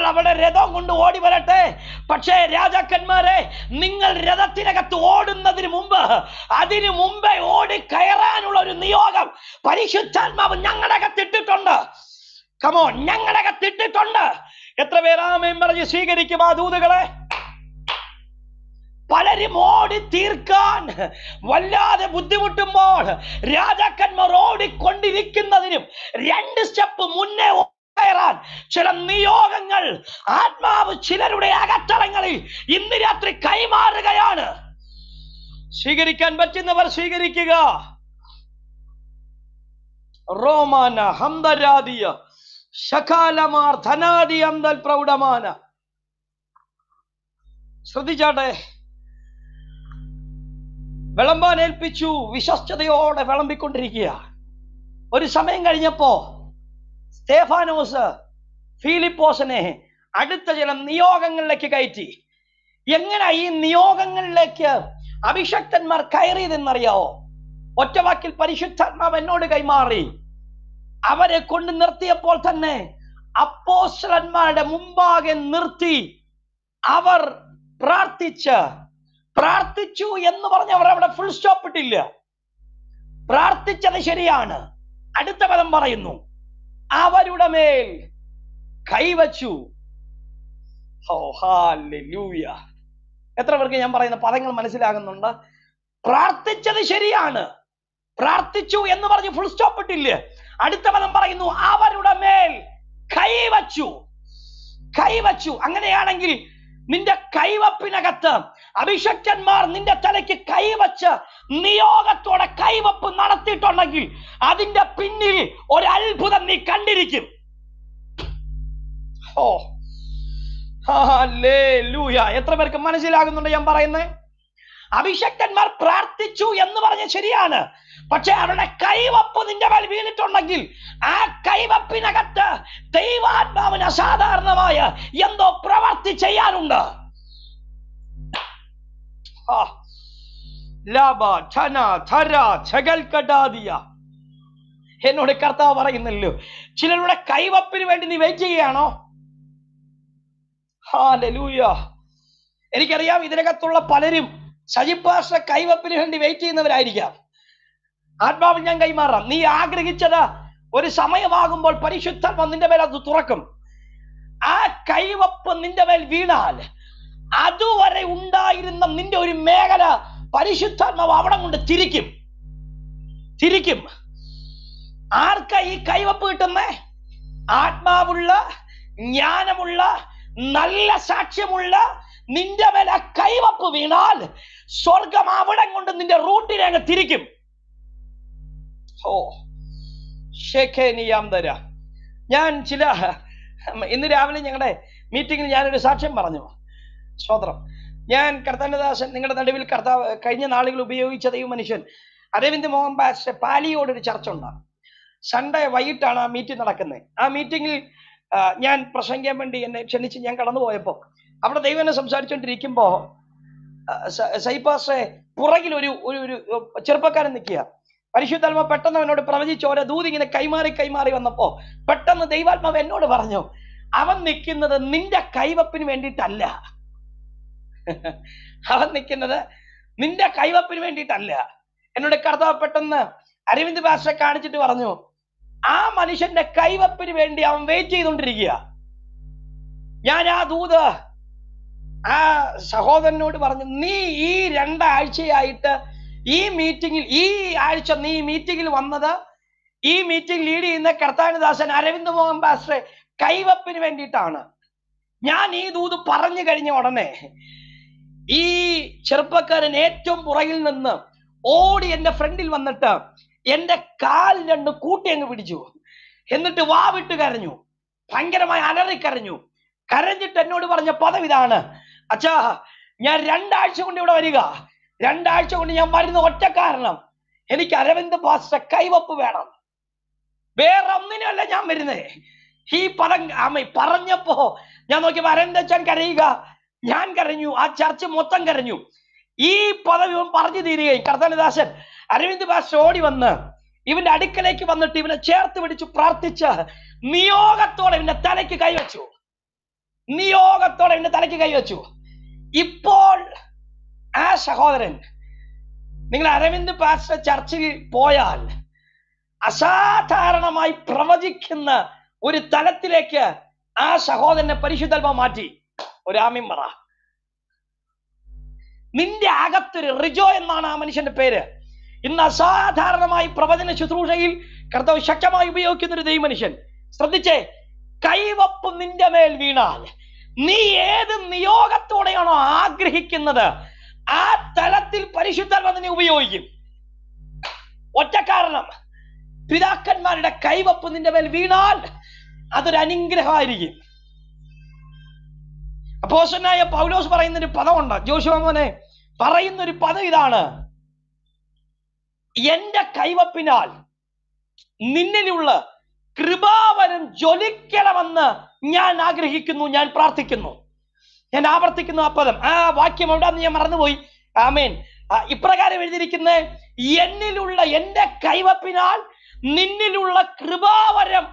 S1: അവിടെ രഥം കൊണ്ട് ഓടി വരട്ടെ പക്ഷേ രാജാക്കന്മാരെ നിങ്ങൾ രഥത്തിനകത്ത് ഓടുന്നതിന് മുമ്പ് അതിനു മുമ്പേ ഓടി കയറാനുള്ള ഒരു നിയോഗം പരിശുദ്ധാത്മാവ് ഞങ്ങളുടെ അകത്തിട്ടിട്ടുണ്ട് കമോൺ ഞങ്ങളുടെ അകത്തിട്ടിട്ടുണ്ട് എത്ര പേരാമേം പറഞ്ഞ് സ്വീകരിക്കും ആ ദൂതുകളെ പലരും ഓടി തീർക്കാൻ വല്ലാതെ ബുദ്ധിമുട്ടുമ്പോൾ രാജാക്കന്മാർ ഓടിക്കൊണ്ടിരിക്കുന്നതിനും രണ്ട് സ്റ്റെപ്പ് മുന്നേ ചില നിയോഗങ്ങൾ ആത്മാവ് ചിലരുടെ അകത്തളങ്ങളിൽ ഇന്ന് രാത്രി കൈമാറുകയാണ് സ്വീകരിക്കാൻ പറ്റുന്നവർ സ്വീകരിക്കുക റോമാന ഹംദരാദിയ ശകാലമാർ ധനാദി അന്തൽ പ്രൗഢമാന ശ്രദ്ധിച്ചാട്ടെ വിളമ്പാൻ ഏൽപ്പിച്ചു വിശ്വസ്തയോടെ വിളമ്പിക്കൊണ്ടിരിക്കുക ഒരു സമയം കഴിഞ്ഞപ്പോ സ്റ്റേഫാനോസ് ഫിലിപ്പോസിനെ അടുത്ത ചില നിയോഗങ്ങളിലേക്ക് കയറ്റി എങ്ങനെ ഈ നിയോഗങ്ങളിലേക്ക് അഭിഷക്തന്മാർ കയറിയതെന്നറിയാവോ ഒറ്റവാക്കിൽ പരിശുദ്ധാത്മാവ് എന്നോട് കൈമാറി അവരെ കൊണ്ട് നിർത്തിയപ്പോൾ തന്നെ അപ്പോസ്റ്റലന്മാരുടെ മുമ്പാകെ നിർത്തി അവർ പ്രാർത്ഥിച്ച് പ്രാർത്ഥിച്ചു എന്ന് അവർ അവിടെ ഫുൾ സ്റ്റോപ്പ് ഇട്ടില്ല പ്രാർത്ഥിച്ചത് ശരിയാണ് അടുത്ത പദം പറയുന്നു അവരുടെ മേൽ കൈവച്ചു എത്ര പേർക്ക് ഞാൻ പറയുന്ന പദങ്ങൾ മനസ്സിലാകുന്നുണ്ട് പ്രാർത്ഥിച്ചത് ശരിയാണ് പ്രാർത്ഥിച്ചു എന്ന് പറഞ്ഞ് ഫുൾ സ്റ്റോപ്പ് ഇട്ടില്ലേ അടുത്ത പദം പറയുന്നു അവരുടെ മേൽ കൈവച്ചു കൈവച്ചു അങ്ങനെയാണെങ്കിൽ നിന്റെ കൈവപ്പിനകത്ത് അഭിഷക്തന്മാർ നിന്റെ തലയ്ക്ക് കൈവച്ച് നിയോഗത്തോടെ കൈവപ്പ് നടത്തിയിട്ടുണ്ടെങ്കിൽ അതിന്റെ പിന്നിൽ ഒരു അത്ഭുതം നീ കണ്ടിരിക്കും ഓ എത്ര പേർക്ക് മനസ്സിലാകുന്നുണ്ട് ഞാൻ പറയുന്നത് അഭിഷക്തന്മാർ പ്രാർത്ഥിച്ചു എന്ന് പറഞ്ഞ ശരിയാണ് പക്ഷെ അവരുടെ കൈവപ്പ് നിന്റെ മേൽ വീണിട്ടുണ്ടെങ്കിൽ ആ കൈവപ്പിനകത്ത് ദൈവാത്മാവിന് അസാധാരണമായ എന്തോ പ്രവർത്തി ചെയ്യാനുണ്ട് ലാബ ധന ധര കടാദിയ എന്നോട് കർത്താവ് പറയുന്നല്ലോ ചിലരുടെ കൈവപ്പിന് വേണ്ടി നീ വെയിറ്റ് ചെയ്യുകയാണോ എനിക്കറിയാം ഇതിനകത്തുള്ള പലരും സജിപ്പാഷ കൈവപ്പിന് വേണ്ടി വെയിറ്റ് ചെയ്യുന്നവരായിരിക്കാം ആത്മാവിൽ ഞാൻ കൈമാറാം നീ ആഗ്രഹിച്ചത് ഒരു സമയമാകുമ്പോൾ പരിശുദ്ധൻ നിന്റെ മേൽ അത് തുറക്കും ആ കൈവപ്പ് നിന്റെ മേൽ വീണാൽ അതുവരെ ഉണ്ടായിരുന്ന നിന്റെ ഒരു മേഖല പരിശുദ്ധാത്മാവ് അവിടെ കൊണ്ട് തിരിക്കും തിരിക്കും ആർക്കാ ഈ കൈവപ്പ് കിട്ടുന്നേ ആത്മാവുള്ള ജ്ഞാനമുള്ള നല്ല സാക്ഷ്യമുള്ള നിന്റെ മേല കൈവപ്പ് വീണാൽ സ്വർഗം അവിടെ കൊണ്ട് നിന്റെ റൂട്ടിനെ അങ്ങ് തിരിക്കും ഓ ഷേഖേനിയാം ഞാൻ ചില ഇന്ന് രാവിലെ ഞങ്ങളുടെ മീറ്റിംഗിൽ ഞാനൊരു സാക്ഷ്യം പറഞ്ഞു സ്തോത്രം ഞാൻ കർത്താനദാസൻ നിങ്ങളുടെ നടുവിൽ കർത്താവ് കഴിഞ്ഞ നാളുകൾ ഉപയോഗിച്ച ദൈവ മനുഷ്യൻ അരവിന്ദ് മോഹൻ പാലിയോട് പാലിയോടൊരു ചർച്ച ഉണ്ടാകും സൺഡേ വൈകിട്ടാണ് ആ മീറ്റിംഗ് നടക്കുന്നത് ആ മീറ്റിങ്ങിൽ ഞാൻ പ്രസംഗിക്കാൻ വേണ്ടി എന്നെ ക്ഷണിച്ച് ഞാൻ കടന്നു പോയപ്പോൾ അവിടെ ദൈവനെ സംസാരിച്ചുകൊണ്ടിരിക്കുമ്പോൾ സൈപ്പാസെ പുറകിൽ ഒരു ഒരു ചെറുപ്പക്കാരൻ നിൽക്കുക പരിശുദ്ധാത്മ പെട്ടെന്ന് അവനോട് പ്രവചിച്ചോര ദൂത് ഇങ്ങനെ കൈമാറി കൈമാറി വന്നപ്പോ പെട്ടെന്ന് ദൈവാത്മാവ് എന്നോട് പറഞ്ഞു അവൻ നിൽക്കുന്നത് നിന്റെ കൈവപ്പിന് വേണ്ടിയിട്ടല്ല അവൻ നിൽക്കുന്നത് നിന്റെ കൈവപ്പിന് വേണ്ടിയിട്ടല്ല എന്നോട് കർത്താവ് പെട്ടെന്ന് അരവിന്ദ് ഭാഷ കാണിച്ചിട്ട് പറഞ്ഞു ആ മനുഷ്യന്റെ കൈവപ്പിന് വേണ്ടി അവൻ വെയിറ്റ് ചെയ്തുകൊണ്ടിരിക്കുക ഞാൻ ആ ദൂത് ആ സഹോദരനോട് പറഞ്ഞു നീ ഈ രണ്ടാഴ്ചയായിട്ട് ഈ മീറ്റിംഗിൽ ഈ ആഴ്ച നീ മീറ്റിംഗിൽ വന്നത് ഈ മീറ്റിംഗ് ലീഡ് ചെയ്യുന്ന കർത്താനുദാസൻ അരവിന്ദ് മോഹൻ ബാസ്റ്ററെ കൈവപ്പിന് വേണ്ടിയിട്ടാണ് ഞാൻ ഈ ദൂത് പറഞ്ഞു കഴിഞ്ഞ ഉടനെ ഈ ചെറുപ്പക്കാരൻ ഏറ്റവും പുറകിൽ നിന്ന് ഓടി എന്റെ ഫ്രണ്ടിൽ വന്നിട്ട് എന്റെ കാൽ രണ്ട് കൂട്ടി അങ്ങ് പിടിച്ചു എന്നിട്ട് വാവിട്ട് കരഞ്ഞു ഭയങ്കരമായി അലറി കരഞ്ഞു കരഞ്ഞിട്ട് എന്നോട് പറഞ്ഞ പദം ഇതാണ് അച്ഛാ ഞാൻ രണ്ടാഴ്ച കൊണ്ട് ഇവിടെ വരിക രണ്ടാഴ്ച കൊണ്ട് ഞാൻ വരുന്ന ഒറ്റ കാരണം എനിക്ക് അരവിന്ദ് പാസ്റ്റ കൈവപ്പ് വേണം വേറെ ഒന്നിനല്ല ഞാൻ വരുന്നേ ഈ പദം അമ്മ പറഞ്ഞപ്പോ ഞാൻ നോക്കിയപ്പോ അച്ഛൻ കരയുക ഞാൻ കരഞ്ഞു ആ ചർച്ച് മൊത്തം കരഞ്ഞു ഈ പദവി പറഞ്ഞു തീരുകയും കർത്തനദാസൻ അരവിന്ദ് ഭാഷ ഓടി വന്ന് ഇവന്റെ അടുക്കലേക്ക് വന്നിട്ട് ഇവനെ ചേർത്ത് പിടിച്ചു പ്രാർത്ഥിച്ച് നിയോഗത്തോടെ ഇവന്റെ തലയ്ക്ക് കൈവച്ചു നിയോഗത്തോടെ ഇവന്റെ തലയ്ക്ക് കൈവച്ചു ഇപ്പോൾ ആ സഹോദരൻ നിങ്ങൾ അരവിന്ദ് പാസ്റ്റർ ചർച്ചിൽ പോയാൽ അസാധാരണമായി പ്രവചിക്കുന്ന ഒരു തലത്തിലേക്ക് ആ സഹോദരനെ പരിശുദ്ധൽമ മാറ്റി ആമീൻ പറ നിന്റെ അകത്തൊരു റിജോ എന്നാണ് ആ മനുഷ്യന്റെ പേര് ഇന്ന് അസാധാരണമായി പ്രവചന ശുശ്രൂഷയിൽ കർത്താവ് ശക്തമായി ഉപയോഗിക്കുന്ന ഒരു ദൈവമനുഷ്യൻ ശ്രദ്ധിച്ചേ കൈവപ്പ് നിന്റെ മേൽ വീണാൽ നീ ഏത് നിയോഗത്തോടെയാണോ ആഗ്രഹിക്കുന്നത് ആ തലത്തിൽ പരിശുദ്ധാത്മതിനെ ഉപയോഗിക്കും ഒറ്റ കാരണം പിതാക്കന്മാരുടെ കൈവപ്പ് നിന്റെ മേൽ വീണാൽ അതൊരു അനുഗ്രഹമായിരിക്കും അപ്പോസനായ പൗലോസ് പറയുന്ന ഒരു പദമുണ്ട് ജോഷുവ മോനെ പറയുന്ന ഒരു പദം ഇതാണ് എന്റെ കൈവപ്പിനാൽ നിന്നിലുള്ള കൃപാവരം ജ്വലിക്കണമെന്ന് ഞാൻ ആഗ്രഹിക്കുന്നു ഞാൻ പ്രാർത്ഥിക്കുന്നു ഞാൻ ആവർത്തിക്കുന്നു ആ പദം ആ വാക്യം എവിടാന്ന് ഞാൻ മറന്നുപോയി ആമേൻ ഇപ്രകാരം എഴുതിയിരിക്കുന്ന എന്നിലുള്ള എന്റെ കൈവപ്പിനാൽ നിന്നിലുള്ള കൃപാവരം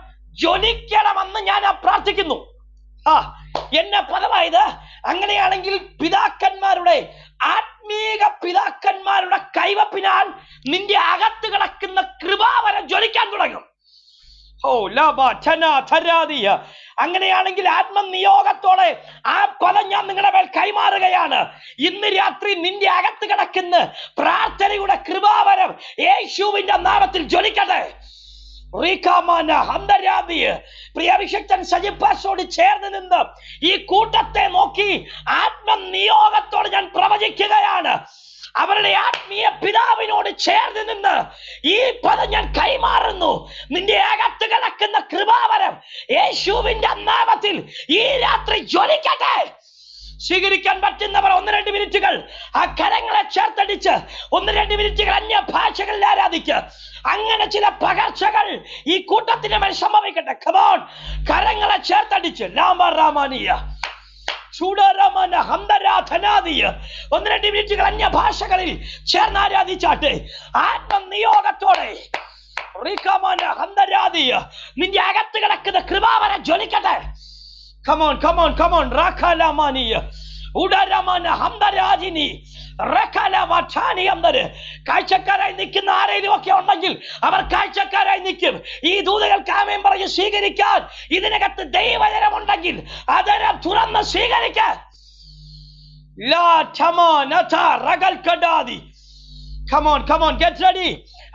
S1: ജ്വലിക്കണമെന്ന് ഞാൻ പ്രാർത്ഥിക്കുന്നു ആ എന്ന പദമായത് അങ്ങനെയാണെങ്കിൽ പിതാക്കന്മാരുടെ ആത്മീക പിതാക്കന്മാരുടെ കൈവപ്പിനാൽ നിന്റെ അകത്ത് കിടക്കുന്ന കൃപാവര ജ്വലിക്കാൻ തുടങ്ങും ഓ ലഭരാതിയ അങ്ങനെയാണെങ്കിൽ ആത്മനിയോഗത്തോടെ ആ കൊല ഞാൻ നിങ്ങളുടെ മേൽ കൈമാറുകയാണ് ഇന്ന് രാത്രി നിന്റെ അകത്ത് കിടക്കുന്ന പ്രാർത്ഥനയുടെ കൃപാവരം യേശുവിന്റെ നാമത്തിൽ ജ്വലിക്കട്ടെ പ്രിയവിശക്തൻ ചേർന്ന് നിന്ന് ഈ കൂട്ടത്തെ നോക്കി ആത്മനിയോഗത്തോട് ഞാൻ പ്രവചിക്കുകയാണ് അവരുടെ ആത്മീയ പിതാവിനോട് ചേർന്ന് നിന്ന് ഈ പദം ഞാൻ കൈമാറുന്നു നിന്റെ അകത്ത് കിടക്കുന്ന കൃപാവരം യേശുവിന്റെ നാമത്തിൽ ഈ രാത്രി ജ്വലിക്കട്ടെ സ്വീകരിക്കാൻ പറ്റുന്നവർ ഒന്ന് രണ്ട് മിനിറ്റുകൾ ആ കരങ്ങളെ ചേർത്തടിച്ച് ഒന്ന് രണ്ട് മിനിറ്റുകൾ അന്യ ഭാഷകളിൽ ആരാധിക്ക അങ്ങനെ ചില പകർച്ചകൾ ഈ കൂട്ടത്തിന് മേൽ സംഭവിക്കട്ടെ കമോൺ കരങ്ങളെ ചേർത്തടിച്ച് രാമാനിയ ഒന്ന് രണ്ട് മിനിറ്റുകൾ അന്യ ഭാഷകളിൽ ചേർന്ന് ആരാധിച്ചാട്ടെ ആത്മനിയോഗത്തോടെ നിന്റെ അകത്ത് കിടക്കുന്ന ജ്വലിക്കട്ടെ Come on, come on, come on. Rakalamania. ഉടരമന ഹന്തരാജിനി റകലവഠാനി എന്നത് കാഴ്ചക്കാരായി നിൽക്കുന്ന ആരെങ്കിലും ഒക്കെ ഉണ്ടെങ്കിൽ അവർ കാഴ്ചക്കാരായി നിൽക്കും ഈ ദൂതകൾ കാമയം പറഞ്ഞ് സ്വീകരിക്കാൻ ഇതിനകത്ത് ദൈവജനമുണ്ടെങ്കിൽ അതരം തുറന്ന് സ്വീകരിക്കാൻ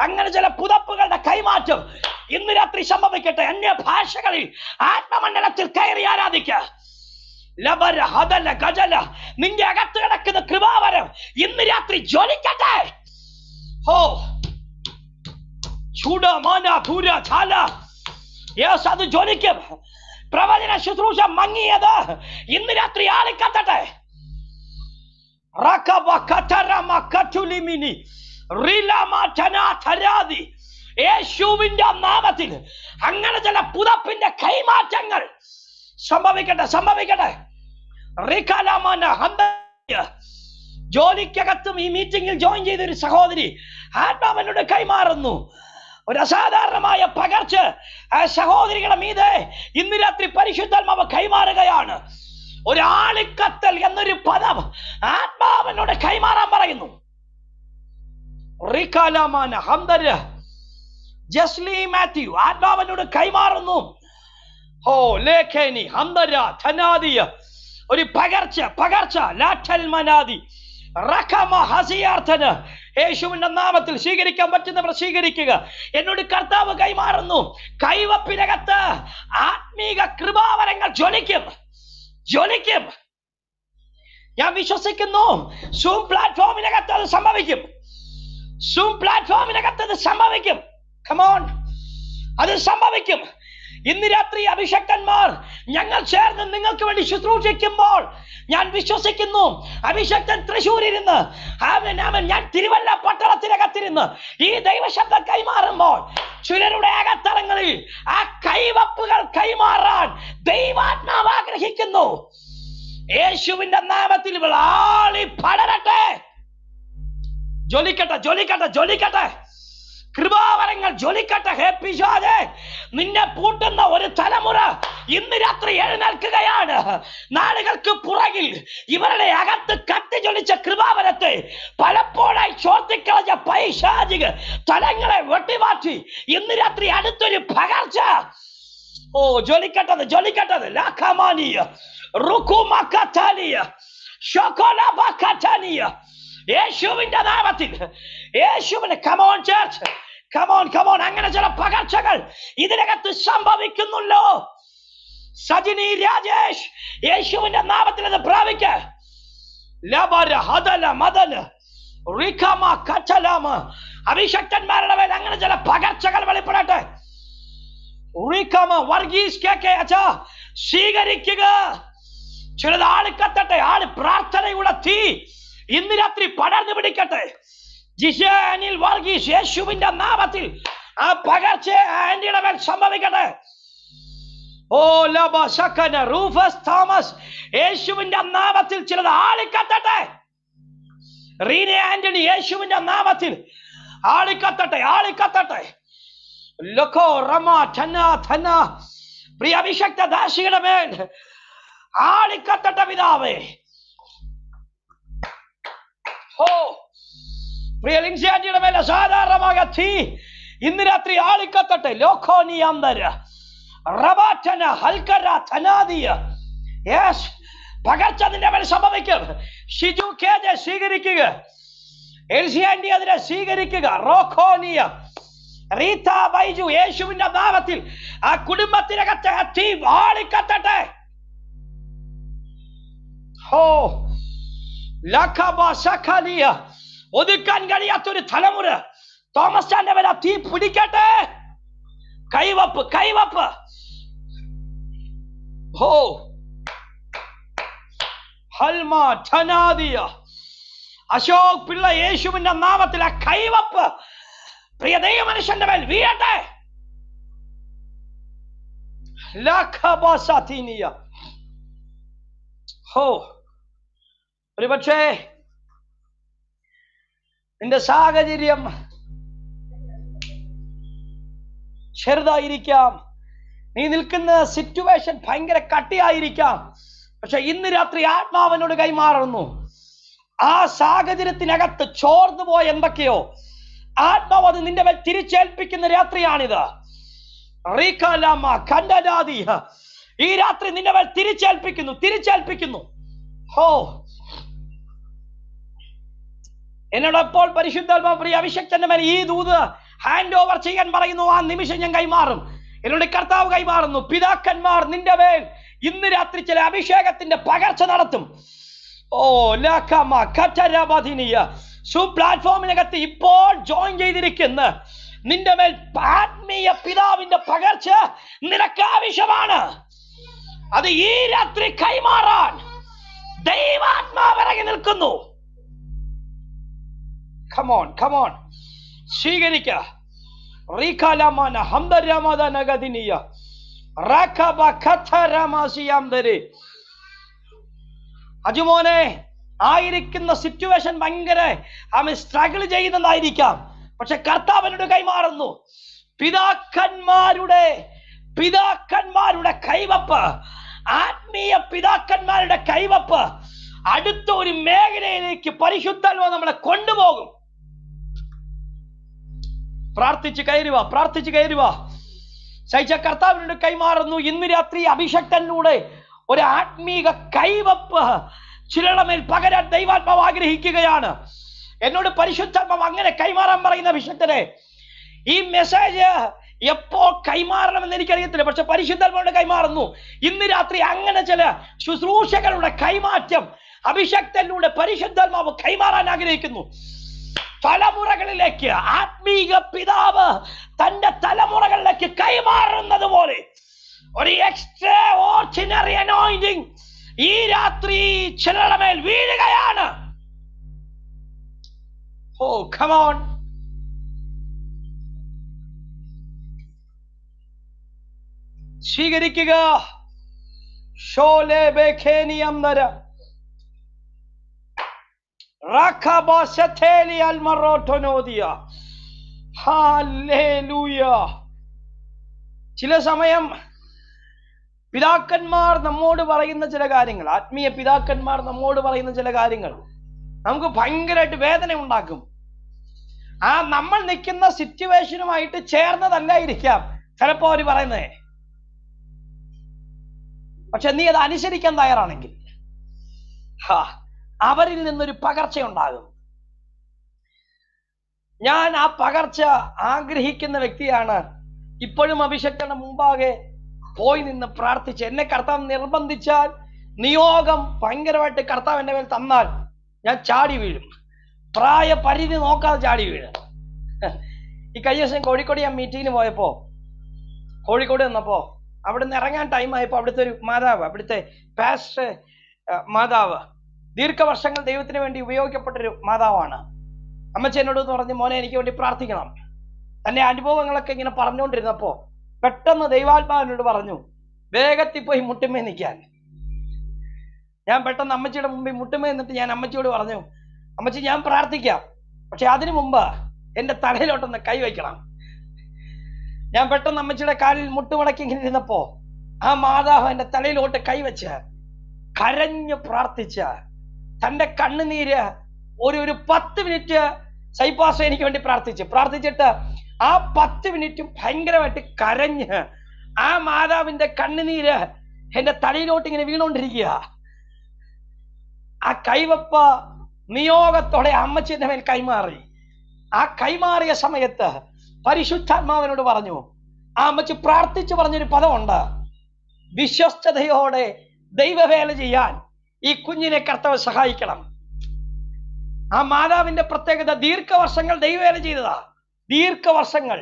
S1: അങ്ങനെ ചില പുതപ്പുകളുടെ കൈമാറ്റം ഇന്ന് രാത്രി സംഭവിക്കട്ടെ അന്യ ഭാഷകളിൽ ആത്മമണ്ഡലത്തിൽ കയറി ആരാധിക്ക ലബര ഹതല ഗജല നിന്റെ അകത്ത് കിടക്കുന്ന കൃപാവരം ഇന്ന് രാത്രി ജ്വലിക്കട്ടെ ഹോ ചൂട മാന ഭൂര ചാല യേസ് അത് ജ്വലിക്കും പ്രവചന ശുശ്രൂഷ മങ്ങിയത് ഇന്ന് രാത്രി ആളി കത്തട്ടെ റകബ കതരമ കതുലിമിനി റിലമ ചനാ ഥരാദി യേശുവിന്റെ നാമത്തിൽ അങ്ങനെ ചില പുതപ്പിന്റെ കൈമാറ്റങ്ങൾ സംഭവിക്കട്ടെ സംഭവിക്കട്ടെ ജോലിക്കകത്തും ഈ മീറ്റിംഗിൽ ജോയിൻ ചെയ്ത ഒരു സഹോദരി ആത്മാവനോട് കൈമാറുന്നു ഒരു അസാധാരണമായ പകർച്ച ആ സഹോദരികളുടെ മീതെ ഇന്ന് രാത്രി പരിശുദ്ധാത്മാവ് കൈമാറുകയാണ് ഒരു ആളിക്കത്തൽ എന്നൊരു പദം ആത്മാവനോട് കൈമാറാൻ പറയുന്നു റിക്കാലാമാന ഹംദര് ജസ്ലി മാത്യു ആത്മാവനോട് കൈമാറുന്നു ഓ ലേഖനി ഹന്തര ധനാദിയ ഒരു പകർച്ച പകർച്ച ലാറ്റൽ മനാദി യേശുവിന്റെ നാമത്തിൽ സ്വീകരിക്കാൻ പറ്റുന്നവർ സ്വീകരിക്കുക എന്നോട് കർത്താവ് കൈമാറുന്നു കൈവപ്പിനകത്ത് ആത്മീക കൃപാവരങ്ങൾ ജ്വലിക്കും ജ്വലിക്കും ഞാൻ വിശ്വസിക്കുന്നു സൂം പ്ലാറ്റ്ഫോമിനകത്ത് അത് സംഭവിക്കും സൂം പ്ലാറ്റ്ഫോമിനകത്ത് അത് സംഭവിക്കും കമോൺ അത് സംഭവിക്കും ഇന്ന് രാത്രി അഭിഷക്തന്മാർ ഞങ്ങൾ ചേർന്ന് നിങ്ങൾക്ക് വേണ്ടി ശുശ്രൂഷിക്കുമ്പോൾ ഞാൻ വിശ്വസിക്കുന്നു അഭിഷക്തൻ തൃശ്ശൂരിരുന്ന് ആമൻ ഞാൻ തിരുവല്ല പട്ടണത്തിനകത്തിരുന്ന് ഈ ദൈവശബ്ദം കൈമാറുമ്പോൾ ചിലരുടെ അകത്തളങ്ങളിൽ ആ കൈവപ്പുകൾ കൈമാറാൻ ദൈവാത്മാവ് ആഗ്രഹിക്കുന്നു യേശുവിന്റെ നാമത്തിൽ വിളാളി പടരട്ടെ ജോലിക്കട്ടെ ജ്വലിക്കട്ടെ ജ്വലിക്കട്ടെ കൃപാവരങ്ങൾ ജ്വലിക്കട്ടെ ഹേ പിശാജെ നിന്നെ പൂട്ടുന്ന ഒരു തലമുറ ഇന്ന് രാത്രി എഴുന്നേൽക്കുകയാണ് നാളുകൾക്ക് പുറകിൽ ഇവരുടെ അകത്ത് കത്തി ജ്വലിച്ച കൃപാവരത്തെ പലപ്പോഴായി ചോർത്തിക്കളഞ്ഞ പൈശാചിക തലങ്ങളെ വെട്ടിമാറ്റി ഇന്ന് രാത്രി അടുത്തൊരു പകർച്ച ഓ ജ്വലിക്കട്ടത് ജ്വലിക്കട്ടത് ലാഖമാനിയ റുക്കുമ കഥാനിയ യേശുവിന്റെ നാമത്തിൽ യേശുവിന് കമോൺ ചേർച്ച് കമോൻ കമോൺ അങ്ങനെ ചില പകർച്ചകൾ ഇതിനകത്ത് സംഭവിക്കുന്നുല്ലോ സജിനി രാജേഷ് യേശുവിന്റെ നാമത്തിൽ അത് പ്രാപിക്ക അഭിഷക്തന്മാരുടെ മേൽ അങ്ങനെ ചില പകർച്ചകൾ വെളിപ്പെടട്ടെ അച്ഛാ സ്വീകരിക്കുക ചിലത് ആള് കത്തട്ടെ ആള് പ്രാർത്ഥനയുള്ള തീ ഇന്ന് രാത്രി പടർന്നു പിടിക്കട്ടെ ജിഷാനിൽ വർഗീസ് യേശുവിന്റെ നാമത്തിൽ ആ പകർച്ച ആന്റിയുടെ മേൽ സംഭവിക്കട്ടെ ഓ ലബ റൂഫസ് തോമസ് യേശുവിന്റെ നാമത്തിൽ ചിലത് ആളിക്കത്തട്ടെ റീന ആന്റണി യേശുവിന്റെ നാമത്തിൽ ആളിക്കത്തട്ടെ ആളിക്കത്തട്ടെ ലോകോ റമ ധന ധന പ്രിയ അഭിഷക്ത ദാസിയുടെ മേൽ ആളിക്കത്തട്ടെ പിതാവേ ഓ പ്രിയ ലിൻസിയാറ്റിയുടെ മേലെ സാധാരണമായ തീ ഇന്ന് രാത്രി ആളിക്കത്തട്ടെ ലോഖോനിയാന്തര റബാറ്റന ഹൽക്കര ധനാദിയ യെസ് പകർച്ച നിന്റെ മേൽ സംഭവിക്കും ഷിജു കേജെ സ്വീകരിക്കുക എൽസിയാൻഡി അതിനെ സ്വീകരിക്കുക റോഖോനിയ റീത്ത ബൈജു യേശുവിന്റെ നാമത്തിൽ ആ കുടുംബത്തിനകത്ത് തീ വാളിക്കത്തട്ടെ ഹോ ലഖബ സഖലിയ ഒതുക്കാൻ കഴിയാത്ത ഒരു തലമുറ തോമസ് ചാന്റെ വരാ തീ പിടിക്കട്ടെ കൈവപ്പ് കൈവപ്പ് ഹോ അശോക് പിള്ള യേശുവിന്റെ നാമത്തിൽ ആ കൈവപ്പ് പ്രിയ ദൈവ മനുഷ്യന്റെ മേൽ വീഴട്ടെ ഹോ ഒരുപക്ഷേ നിന്റെ സാഹചര്യം ചെറുതായിരിക്കാം നീ നിൽക്കുന്ന സിറ്റുവേഷൻ ഭയങ്കര കട്ടിയായിരിക്കാം പക്ഷെ ഇന്ന് രാത്രി ആത്മാവനോട് കൈമാറുന്നു ആ സാഹചര്യത്തിനകത്ത് ചോർന്നു പോയ എന്തൊക്കെയോ ആത്മാവ് അത് നിന്റെ മേൽ തിരിച്ചേൽപ്പിക്കുന്ന രാത്രിയാണിത് ഈ രാത്രി നിന്റെ മേൽ തിരിച്ചേൽപ്പിക്കുന്നു തിരിച്ചേൽപ്പിക്കുന്നു ഹോ എന്നോടൊപ്പോൾ പരിശുദ്ധാത്മാവ് പ്രിയ അഭിഷക്തന്റെ മേലെ ഈ ദൂത് ഹാൻഡ് ഓവർ ചെയ്യാൻ പറയുന്നു ആ നിമിഷം ഞാൻ കൈമാറും എന്നോട് കർത്താവ് കൈമാറുന്നു പിതാക്കന്മാർ നിന്റെ മേൽ ഇന്ന് രാത്രി ചില അഭിഷേകത്തിന്റെ പകർച്ച നടത്തും ഓ ലാഖമാധിനിയ സു ഇപ്പോൾ ജോയിൻ ചെയ്തിരിക്കുന്ന നിന്റെ മേൽ ആത്മീയ പിതാവിന്റെ പകർച്ച നിനക്ക് ആവശ്യമാണ് അത് ഈ രാത്രി കൈമാറാൻ ദൈവാത്മാവിറങ്ങി നിൽക്കുന്നു കമോൺ കമോൺ സ്വീകരിക്ക നഗദിനിയ അജുമോനെ ആയിരിക്കുന്ന സിറ്റുവേഷൻ ഭയങ്കര അവൻ സ്ട്രഗിൾ ചെയ്യുന്നതായിരിക്കാം പക്ഷെ കർത്താവിനോട് കൈമാറുന്നു പിതാക്കന്മാരുടെ പിതാക്കന്മാരുടെ കൈവപ്പ് ആത്മീയ പിതാക്കന്മാരുടെ കൈവപ്പ് അടുത്ത ഒരു മേഖലയിലേക്ക് പരിശുദ്ധ നമ്മളെ കൊണ്ടുപോകും പ്രാർത്ഥിച്ച് കയറുക പ്രാർത്ഥിച്ച് കയറുക ശൈച കർത്താവിനോട് കൈമാറുന്നു ഇന്ന് രാത്രി അഭിഷക്തനിലൂടെ ഒരു ആത്മീക കൈവപ്പ് ചിലടമേൽ പകരാൻ ദൈവാത്മാവ് ആഗ്രഹിക്കുകയാണ് എന്നോട് പരിശുദ്ധാത്മാവ് അങ്ങനെ കൈമാറാൻ പറയുന്ന അഭിഷക്തനെ ഈ മെസ്സേജ് എപ്പോ കൈമാറണമെന്ന് എനിക്കറിയത്തില്ല പക്ഷെ പരിശുദ്ധാത്മാവ് കൈമാറുന്നു ഇന്ന് രാത്രി അങ്ങനെ ചില ശുശ്രൂഷകളുടെ കൈമാറ്റം അഭിഷക്തനിലൂടെ പരിശുദ്ധാത്മാവ് കൈമാറാൻ ആഗ്രഹിക്കുന്നു തലമുറകളിലേക്ക് ആത്മീക പിതാവ് തന്റെ തലമുറകളിലേക്ക് കൈമാറുന്നത് പോലെ ഒരു എക്സ്ട്രാ ഓർഡിനറി അനോയിന്റിങ് ഈ രാത്രി ചിലരുടെ മേൽ വീഴുകയാണ് ഓ കമോൺ സ്വീകരിക്കുക ഷോലെ ബേഖേനിയം നരം ചില സമയം പിതാക്കന്മാർ നമ്മോട് പറയുന്ന ചില കാര്യങ്ങൾ ആത്മീയ പിതാക്കന്മാർ നമ്മോട് പറയുന്ന ചില കാര്യങ്ങൾ നമുക്ക് ഭയങ്കരമായിട്ട് വേദന ഉണ്ടാക്കും ആ നമ്മൾ നിൽക്കുന്ന സിറ്റുവേഷനുമായിട്ട് ചേർന്നതല്ലായിരിക്കാം ചിലപ്പോ അവർ പറയുന്നത് പക്ഷെ നീ അത് അനുസരിക്കാൻ തയ്യാറാണെങ്കിൽ ഹാ അവരിൽ നിന്നൊരു പകർച്ച ഉണ്ടാകും ഞാൻ ആ പകർച്ച ആഗ്രഹിക്കുന്ന വ്യക്തിയാണ് ഇപ്പോഴും അഭിഷക്തന്റെ മുമ്പാകെ പോയി നിന്ന് പ്രാർത്ഥിച്ച് എന്നെ കർത്താവ് നിർബന്ധിച്ചാൽ നിയോഗം ഭയങ്കരമായിട്ട് കർത്താവ് എന്റെ മേൽ തന്നാൽ ഞാൻ ചാടി വീഴും പ്രായ പരിധി നോക്കാതെ ചാടി വീഴും ഈ കഴിഞ്ഞ ദിവസം കോഴിക്കോട് ഞാൻ മീറ്റിങ്ങിന് പോയപ്പോൾ കോഴിക്കോട് വന്നപ്പോൾ അവിടെ നിന്ന് ഇറങ്ങാൻ ടൈമായപ്പോൾ അവിടുത്തെ ഒരു മാതാവ് അവിടുത്തെ പാസ്റ്റർ മാതാവ് ദീർഘവർഷങ്ങൾ ദൈവത്തിന് വേണ്ടി ഉപയോഗിക്കപ്പെട്ടൊരു മാതാവാണ് അമ്മച്ച എന്നോട് പറഞ്ഞു മോനെ എനിക്ക് വേണ്ടി പ്രാർത്ഥിക്കണം തന്റെ അനുഭവങ്ങളൊക്കെ ഇങ്ങനെ പറഞ്ഞുകൊണ്ടിരുന്നപ്പോ പെട്ടെന്ന് ദൈവാത്മാവിനോട് പറഞ്ഞു വേഗത്തിൽ പോയി മുട്ടുമേ നിൽക്കാൻ ഞാൻ പെട്ടെന്ന് അമ്മച്ചിയുടെ മുമ്പിൽ മുട്ടുമേ നിന്നിട്ട് ഞാൻ അമ്മച്ചിയോട് പറഞ്ഞു അമ്മച്ചി ഞാൻ പ്രാർത്ഥിക്കാം പക്ഷെ അതിനു മുമ്പ് എൻ്റെ തലയിലോട്ടൊന്ന് കൈവയ്ക്കണം ഞാൻ പെട്ടെന്ന് അമ്മച്ചിയുടെ കാലിൽ മുട്ടുമടക്കി ഇങ്ങനെ ഇരുന്നപ്പോ ആ മാതാവ് എൻ്റെ തലയിലോട്ട് കൈവച്ച് കരഞ്ഞു പ്രാർത്ഥിച്ച തന്റെ കണ്ണുനീര് ഒരു ഒരു പത്ത് മിനിറ്റ് സൈപ്പാസ എനിക്ക് വേണ്ടി പ്രാർത്ഥിച്ചു പ്രാർത്ഥിച്ചിട്ട് ആ പത്ത് മിനിറ്റ് ഭയങ്കരമായിട്ട് കരഞ്ഞ് ആ മാതാവിന്റെ കണ്ണുനീര് എന്റെ തലയിലോട്ട് ഇങ്ങനെ വീണുകൊണ്ടിരിക്കുക ആ കൈവപ്പ നിയോഗത്തോടെ അമ്മച്ചിന്റെ മേൽ കൈമാറി ആ കൈമാറിയ സമയത്ത് പരിശുദ്ധാത്മാവിനോട് പറഞ്ഞു ആ അമ്മച്ചി പ്രാർത്ഥിച്ചു പറഞ്ഞൊരു പദമുണ്ട് വിശ്വസ്തയോടെ ദൈവവേല ചെയ്യാൻ ഈ കുഞ്ഞിനെ കർത്തവ് സഹായിക്കണം ആ മാതാവിന്റെ പ്രത്യേകത ദീർഘവർഷങ്ങൾ ദൈവേന ചെയ്തതാ ദീർഘവർഷങ്ങൾ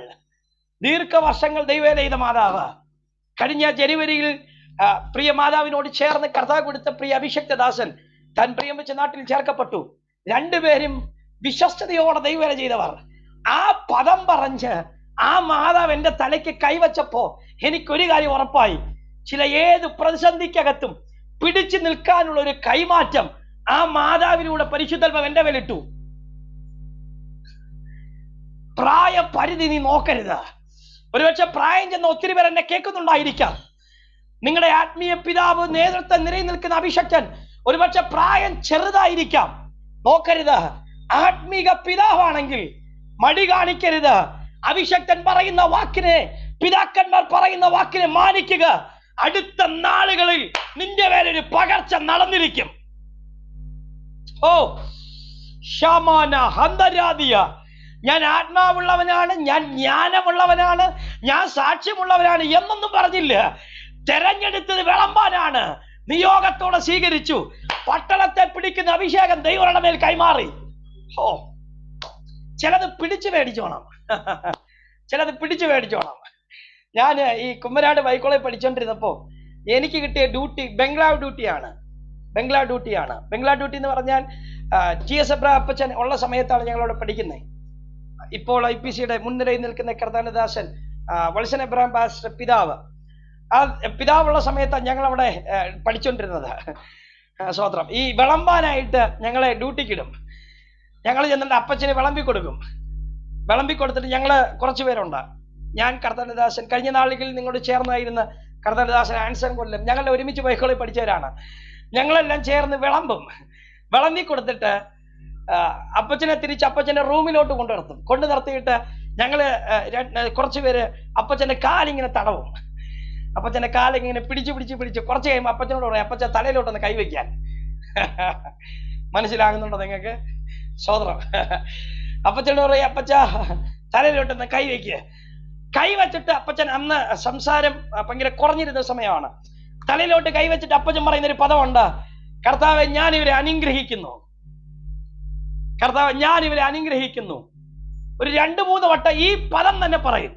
S1: ദീർഘവർഷങ്ങൾ ദൈവേന ചെയ്ത മാതാവ് കഴിഞ്ഞ ജനുവരിയിൽ പ്രിയ മാതാവിനോട് ചേർന്ന് കർത്താവ് കൊടുത്ത പ്രിയ അഭിഷക്ത ദാസൻ താൻ പ്രിയം വെച്ച നാട്ടിൽ ചേർക്കപ്പെട്ടു രണ്ടുപേരും വിശ്വസ്തയോടെ ദൈവേന ചെയ്തവർ ആ പദം പറഞ്ഞ് ആ മാതാവ് എൻ്റെ തലയ്ക്ക് കൈവച്ചപ്പോ എനിക്കൊരു കാര്യം ഉറപ്പായി ചില ഏത് പ്രതിസന്ധിക്കകത്തും പിടിച്ചു നിൽക്കാനുള്ള ഒരു കൈമാറ്റം ആ മാതാവിലൂടെ പരിശുദ്ധൽപ്പം എന്റെ മേലിട്ടു പ്രായപരിധി നീ നോക്കരുത് ഒരുപക്ഷെ പ്രായം ചെന്ന ഒത്തിരി പേർ എന്നെ കേൾക്കുന്നുണ്ടായിരിക്കാം നിങ്ങളുടെ ആത്മീയ പിതാവ് നേതൃത്വം നിരയിൽ നിൽക്കുന്ന അഭിഷക്തൻ ഒരുപക്ഷെ പ്രായം ചെറുതായിരിക്കാം നോക്കരുത് ആത്മീക പിതാവാണെങ്കിൽ മടി കാണിക്കരുത് അഭിഷക്തൻ പറയുന്ന വാക്കിനെ പിതാക്കന്മാർ പറയുന്ന വാക്കിനെ മാനിക്കുക അടുത്ത നാളുകളിൽ നിന്റെ പേരൊരു പകർച്ച നടന്നിരിക്കും ഓ ഞാൻ ആത്മാവുള്ളവനാണ് ഞാൻ ജ്ഞാനമുള്ളവനാണ് ഞാൻ സാക്ഷ്യമുള്ളവനാണ് എന്നൊന്നും പറഞ്ഞില്ല തെരഞ്ഞെടുത്തത് വിളമ്പാനാണ് നിയോഗത്തോടെ സ്വീകരിച്ചു പട്ടണത്തെ പിടിക്കുന്ന അഭിഷേകം ദൈവരുടെ മേൽ കൈമാറി ഓ ചിലത് പിടിച്ചു മേടിച്ചോണം ചിലത് പിടിച്ചു മേടിച്ചോണം ഞാൻ ഈ കുമ്മരാട് വൈക്കോളെ പഠിച്ചുകൊണ്ടിരുന്നപ്പോൾ എനിക്ക് കിട്ടിയ ഡ്യൂട്ടി ബംഗ്ലാവ് ഡ്യൂട്ടിയാണ് ബംഗ്ലാവ് ഡ്യൂട്ടിയാണ് ബംഗ്ലാവ് ഡ്യൂട്ടി എന്ന് പറഞ്ഞാൽ ടി എസ് എബ്രാ അപ്പച്ചൻ ഉള്ള സമയത്താണ് ഞങ്ങളവിടെ പഠിക്കുന്നത് ഇപ്പോൾ ഐ പി സിയുടെ മുൻനിരയിൽ നിൽക്കുന്ന കർദാനദാസൻ വത്സൻ എബ്രഹാം ബാസ്റ്റർ പിതാവ് ആ പിതാവുള്ള സമയത്താണ് ഞങ്ങളവിടെ പഠിച്ചുകൊണ്ടിരുന്നത് സ്വാത്രം ഈ വിളമ്പാനായിട്ട് ഞങ്ങളെ ഡ്യൂട്ടിക്കിടും ഞങ്ങൾ ചെന്നിട്ട് അപ്പച്ചന് വിളമ്പി കൊടുക്കും വിളമ്പി കൊടുത്തിട്ട് ഞങ്ങൾ കുറച്ച് പേരുണ്ട് ഞാൻ കർത്തനദാസൻ കഴിഞ്ഞ നാളുകളിൽ നിങ്ങളോട് ചേർന്നായിരുന്ന കർത്തനദാസൻ ആൻസൺ കൊല്ലം ഞങ്ങളുടെ ഒരുമിച്ച് ബൈക്കുകളിൽ പഠിച്ചവരാണ് ഞങ്ങളെല്ലാം ചേർന്ന് വിളമ്പും വിളമ്പി കൊടുത്തിട്ട് അപ്പച്ചനെ തിരിച്ച് അപ്പച്ചൻ്റെ റൂമിലോട്ട് കൊണ്ടു നടത്തും കൊണ്ടു നിർത്തിയിട്ട് ഞങ്ങൾ കുറച്ച് പേര് അപ്പച്ചൻ്റെ കാലിങ്ങനെ തടവും അപ്പച്ചൻ്റെ കാലിങ്ങനെ പിടിച്ച് പിടിച്ച് പിടിച്ച് കുറച്ച് കഴിയുമ്പോൾ അപ്പച്ചനോട് പറയും അപ്പച്ച തലയിലോട്ടൊന്ന് കൈവയ്ക്കാൻ മനസ്സിലാകുന്നുണ്ടോ നിങ്ങൾക്ക് സ്വതന്ത്രം അപ്പച്ചനോട് പറയും അപ്പച്ച തലയിലോട്ടൊന്ന് കൈവയ്ക്കുക കൈവച്ചിട്ട് അപ്പച്ചൻ അന്ന് സംസാരം ഭയങ്കര കുറഞ്ഞിരുന്ന സമയമാണ് തലയിലോട്ട് കൈവച്ചിട്ട് അപ്പച്ചൻ പറയുന്ന ഒരു പദമുണ്ട് കർത്താവ് ഞാൻ ഇവരെ അനുഗ്രഹിക്കുന്നു കർത്താവ് ഞാൻ ഇവരെ അനുഗ്രഹിക്കുന്നു ഒരു രണ്ട് മൂന്ന് വട്ടം ഈ പദം തന്നെ പറയും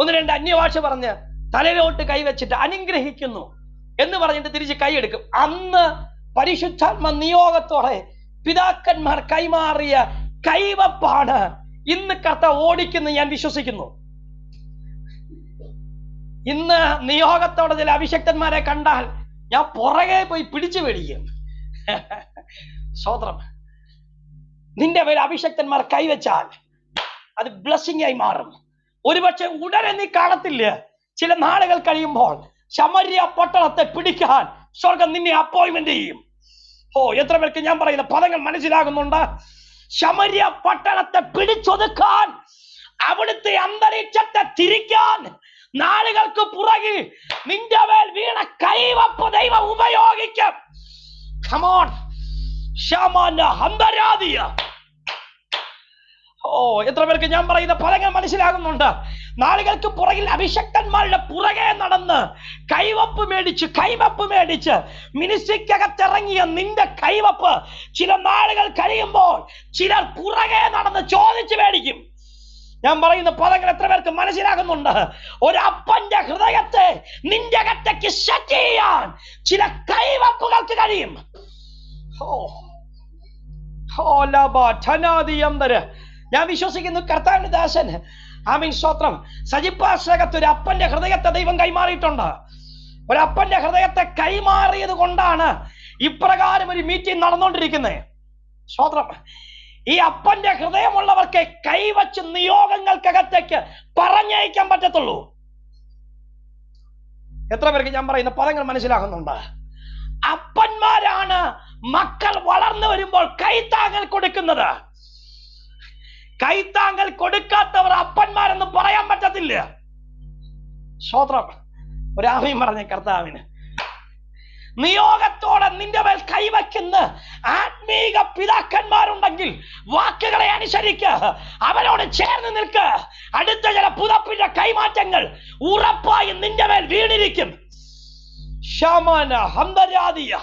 S1: ഒന്ന് രണ്ട് അന്യഭാഷ പറഞ്ഞ് തലയിലോട്ട് കൈവച്ചിട്ട് അനുഗ്രഹിക്കുന്നു എന്ന് പറഞ്ഞിട്ട് തിരിച്ച് കൈയെടുക്കും അന്ന് പരിശുദ്ധാത്മ നിയോഗത്തോടെ പിതാക്കന്മാർ കൈമാറിയ കൈവപ്പാണ് ഇന്ന് കർത്ത ഓടിക്കുന്നു ഞാൻ വിശ്വസിക്കുന്നു ഇന്ന് നിയോഗത്തോടെ ചില അഭിഷക്തന്മാരെ കണ്ടാൽ ഞാൻ പുറകെ പോയി പിടിച്ചു പേടിക്കും സ്വോത്രം നിന്റെ പേര് അഭിഷക്തന്മാർ കൈവച്ചാൽ അത് ബ്ലസ്സിംഗ് ആയി മാറും ഒരുപക്ഷെ ഉടനെ നീ കാണത്തില്ല ചില നാളുകൾ കഴിയുമ്പോൾ ശമര്യ പട്ടണത്തെ പിടിക്കാൻ സ്വർഗം നിന്നെ അപ്പോയിന്റ്മെന്റ് ചെയ്യും ഓ എത്ര പേർക്ക് ഞാൻ പറയുന്ന പദങ്ങൾ മനസ്സിലാകുന്നുണ്ട് ശമര്യ പട്ടണത്തെ പിടിച്ചൊതുക്കാൻ അവിടുത്തെ അന്തരീക്ഷത്തെ തിരിക്കാൻ നാളുകൾക്ക് പുറകിൽ നിന്റെ മേൽ വീണ കൈവപ്പ് ദൈവം ഉപയോഗിക്കും ഓ എത്ര പേർക്ക് ഞാൻ പറയുന്ന ഫലങ്ങൾ മനസ്സിലാകുന്നുണ്ട് നാളുകൾക്ക് പുറകിൽ അഭിഷക്തന്മാരുടെ പുറകെ നടന്ന് കൈവപ്പ് മേടിച്ച് കൈവപ്പ് മേടിച്ച് മിനിസ്ട്രിക്കകത്തിറങ്ങിയ നിന്റെ കൈവപ്പ് ചില നാളുകൾ കഴിയുമ്പോൾ ചിലർ പുറകെ നടന്ന് ചോദിച്ചു മേടിക്കും ഞാൻ പറയുന്ന പദങ്ങൾ എത്ര പേർക്ക് മനസ്സിലാകുന്നുണ്ട് ഒരപ്പന്റെ ഹൃദയത്തെ നിന്റെ കറ്റയ്ക്ക് സെറ്റ് ചെയ്യാൻ ചില കൈവപ്പുകൾക്ക് കഴിയും ഞാൻ വിശ്വസിക്കുന്നു കർത്താവിന്റെ ദാസൻ ആമീൻ സ്തോത്രം സജിപ്പാശ്രകത്ത് ഒരു അപ്പന്റെ ഹൃദയത്തെ ദൈവം കൈമാറിയിട്ടുണ്ട് ഒരപ്പന്റെ ഹൃദയത്തെ കൈമാറിയത് കൊണ്ടാണ് ഇപ്രകാരം ഒരു മീറ്റിംഗ് നടന്നുകൊണ്ടിരിക്കുന്നത് സ്തോത്രം ഈ അപ്പന്റെ ഹൃദയമുള്ളവർക്ക് കൈവച്ച് നിയോഗങ്ങൾക്കകത്തേക്ക് പറഞ്ഞയക്കാൻ പറ്റത്തുള്ളൂ എത്ര പേർക്ക് ഞാൻ പറയുന്ന പദങ്ങൾ മനസ്സിലാകുന്നുണ്ട് അപ്പന്മാരാണ് മക്കൾ വളർന്നു വരുമ്പോൾ കൈത്താങ്ങൽ കൊടുക്കുന്നത് കൈത്താങ്ങൽ കൊടുക്കാത്തവർ അപ്പന്മാരെന്ന് പറയാൻ പറ്റത്തില്ല സ്വോത്രം ഒരാമയും പറഞ്ഞ കർത്താവിന് നിയോഗത്തോടെ നിന്റെ മേൽ കൈവയ്ക്കുന്ന ആത്മീക പിതാക്കന്മാരുണ്ടെങ്കിൽ വാക്കുകളെ അനുസരിക്ക അവരോട് ചേർന്ന് നിൽക്ക അടുത്ത ചില പുതപ്പിന്റെ കൈമാറ്റങ്ങൾ ഉറപ്പായും നിന്റെ മേൽ വീണിരിക്കും ശമന ഹന്തരാതിയ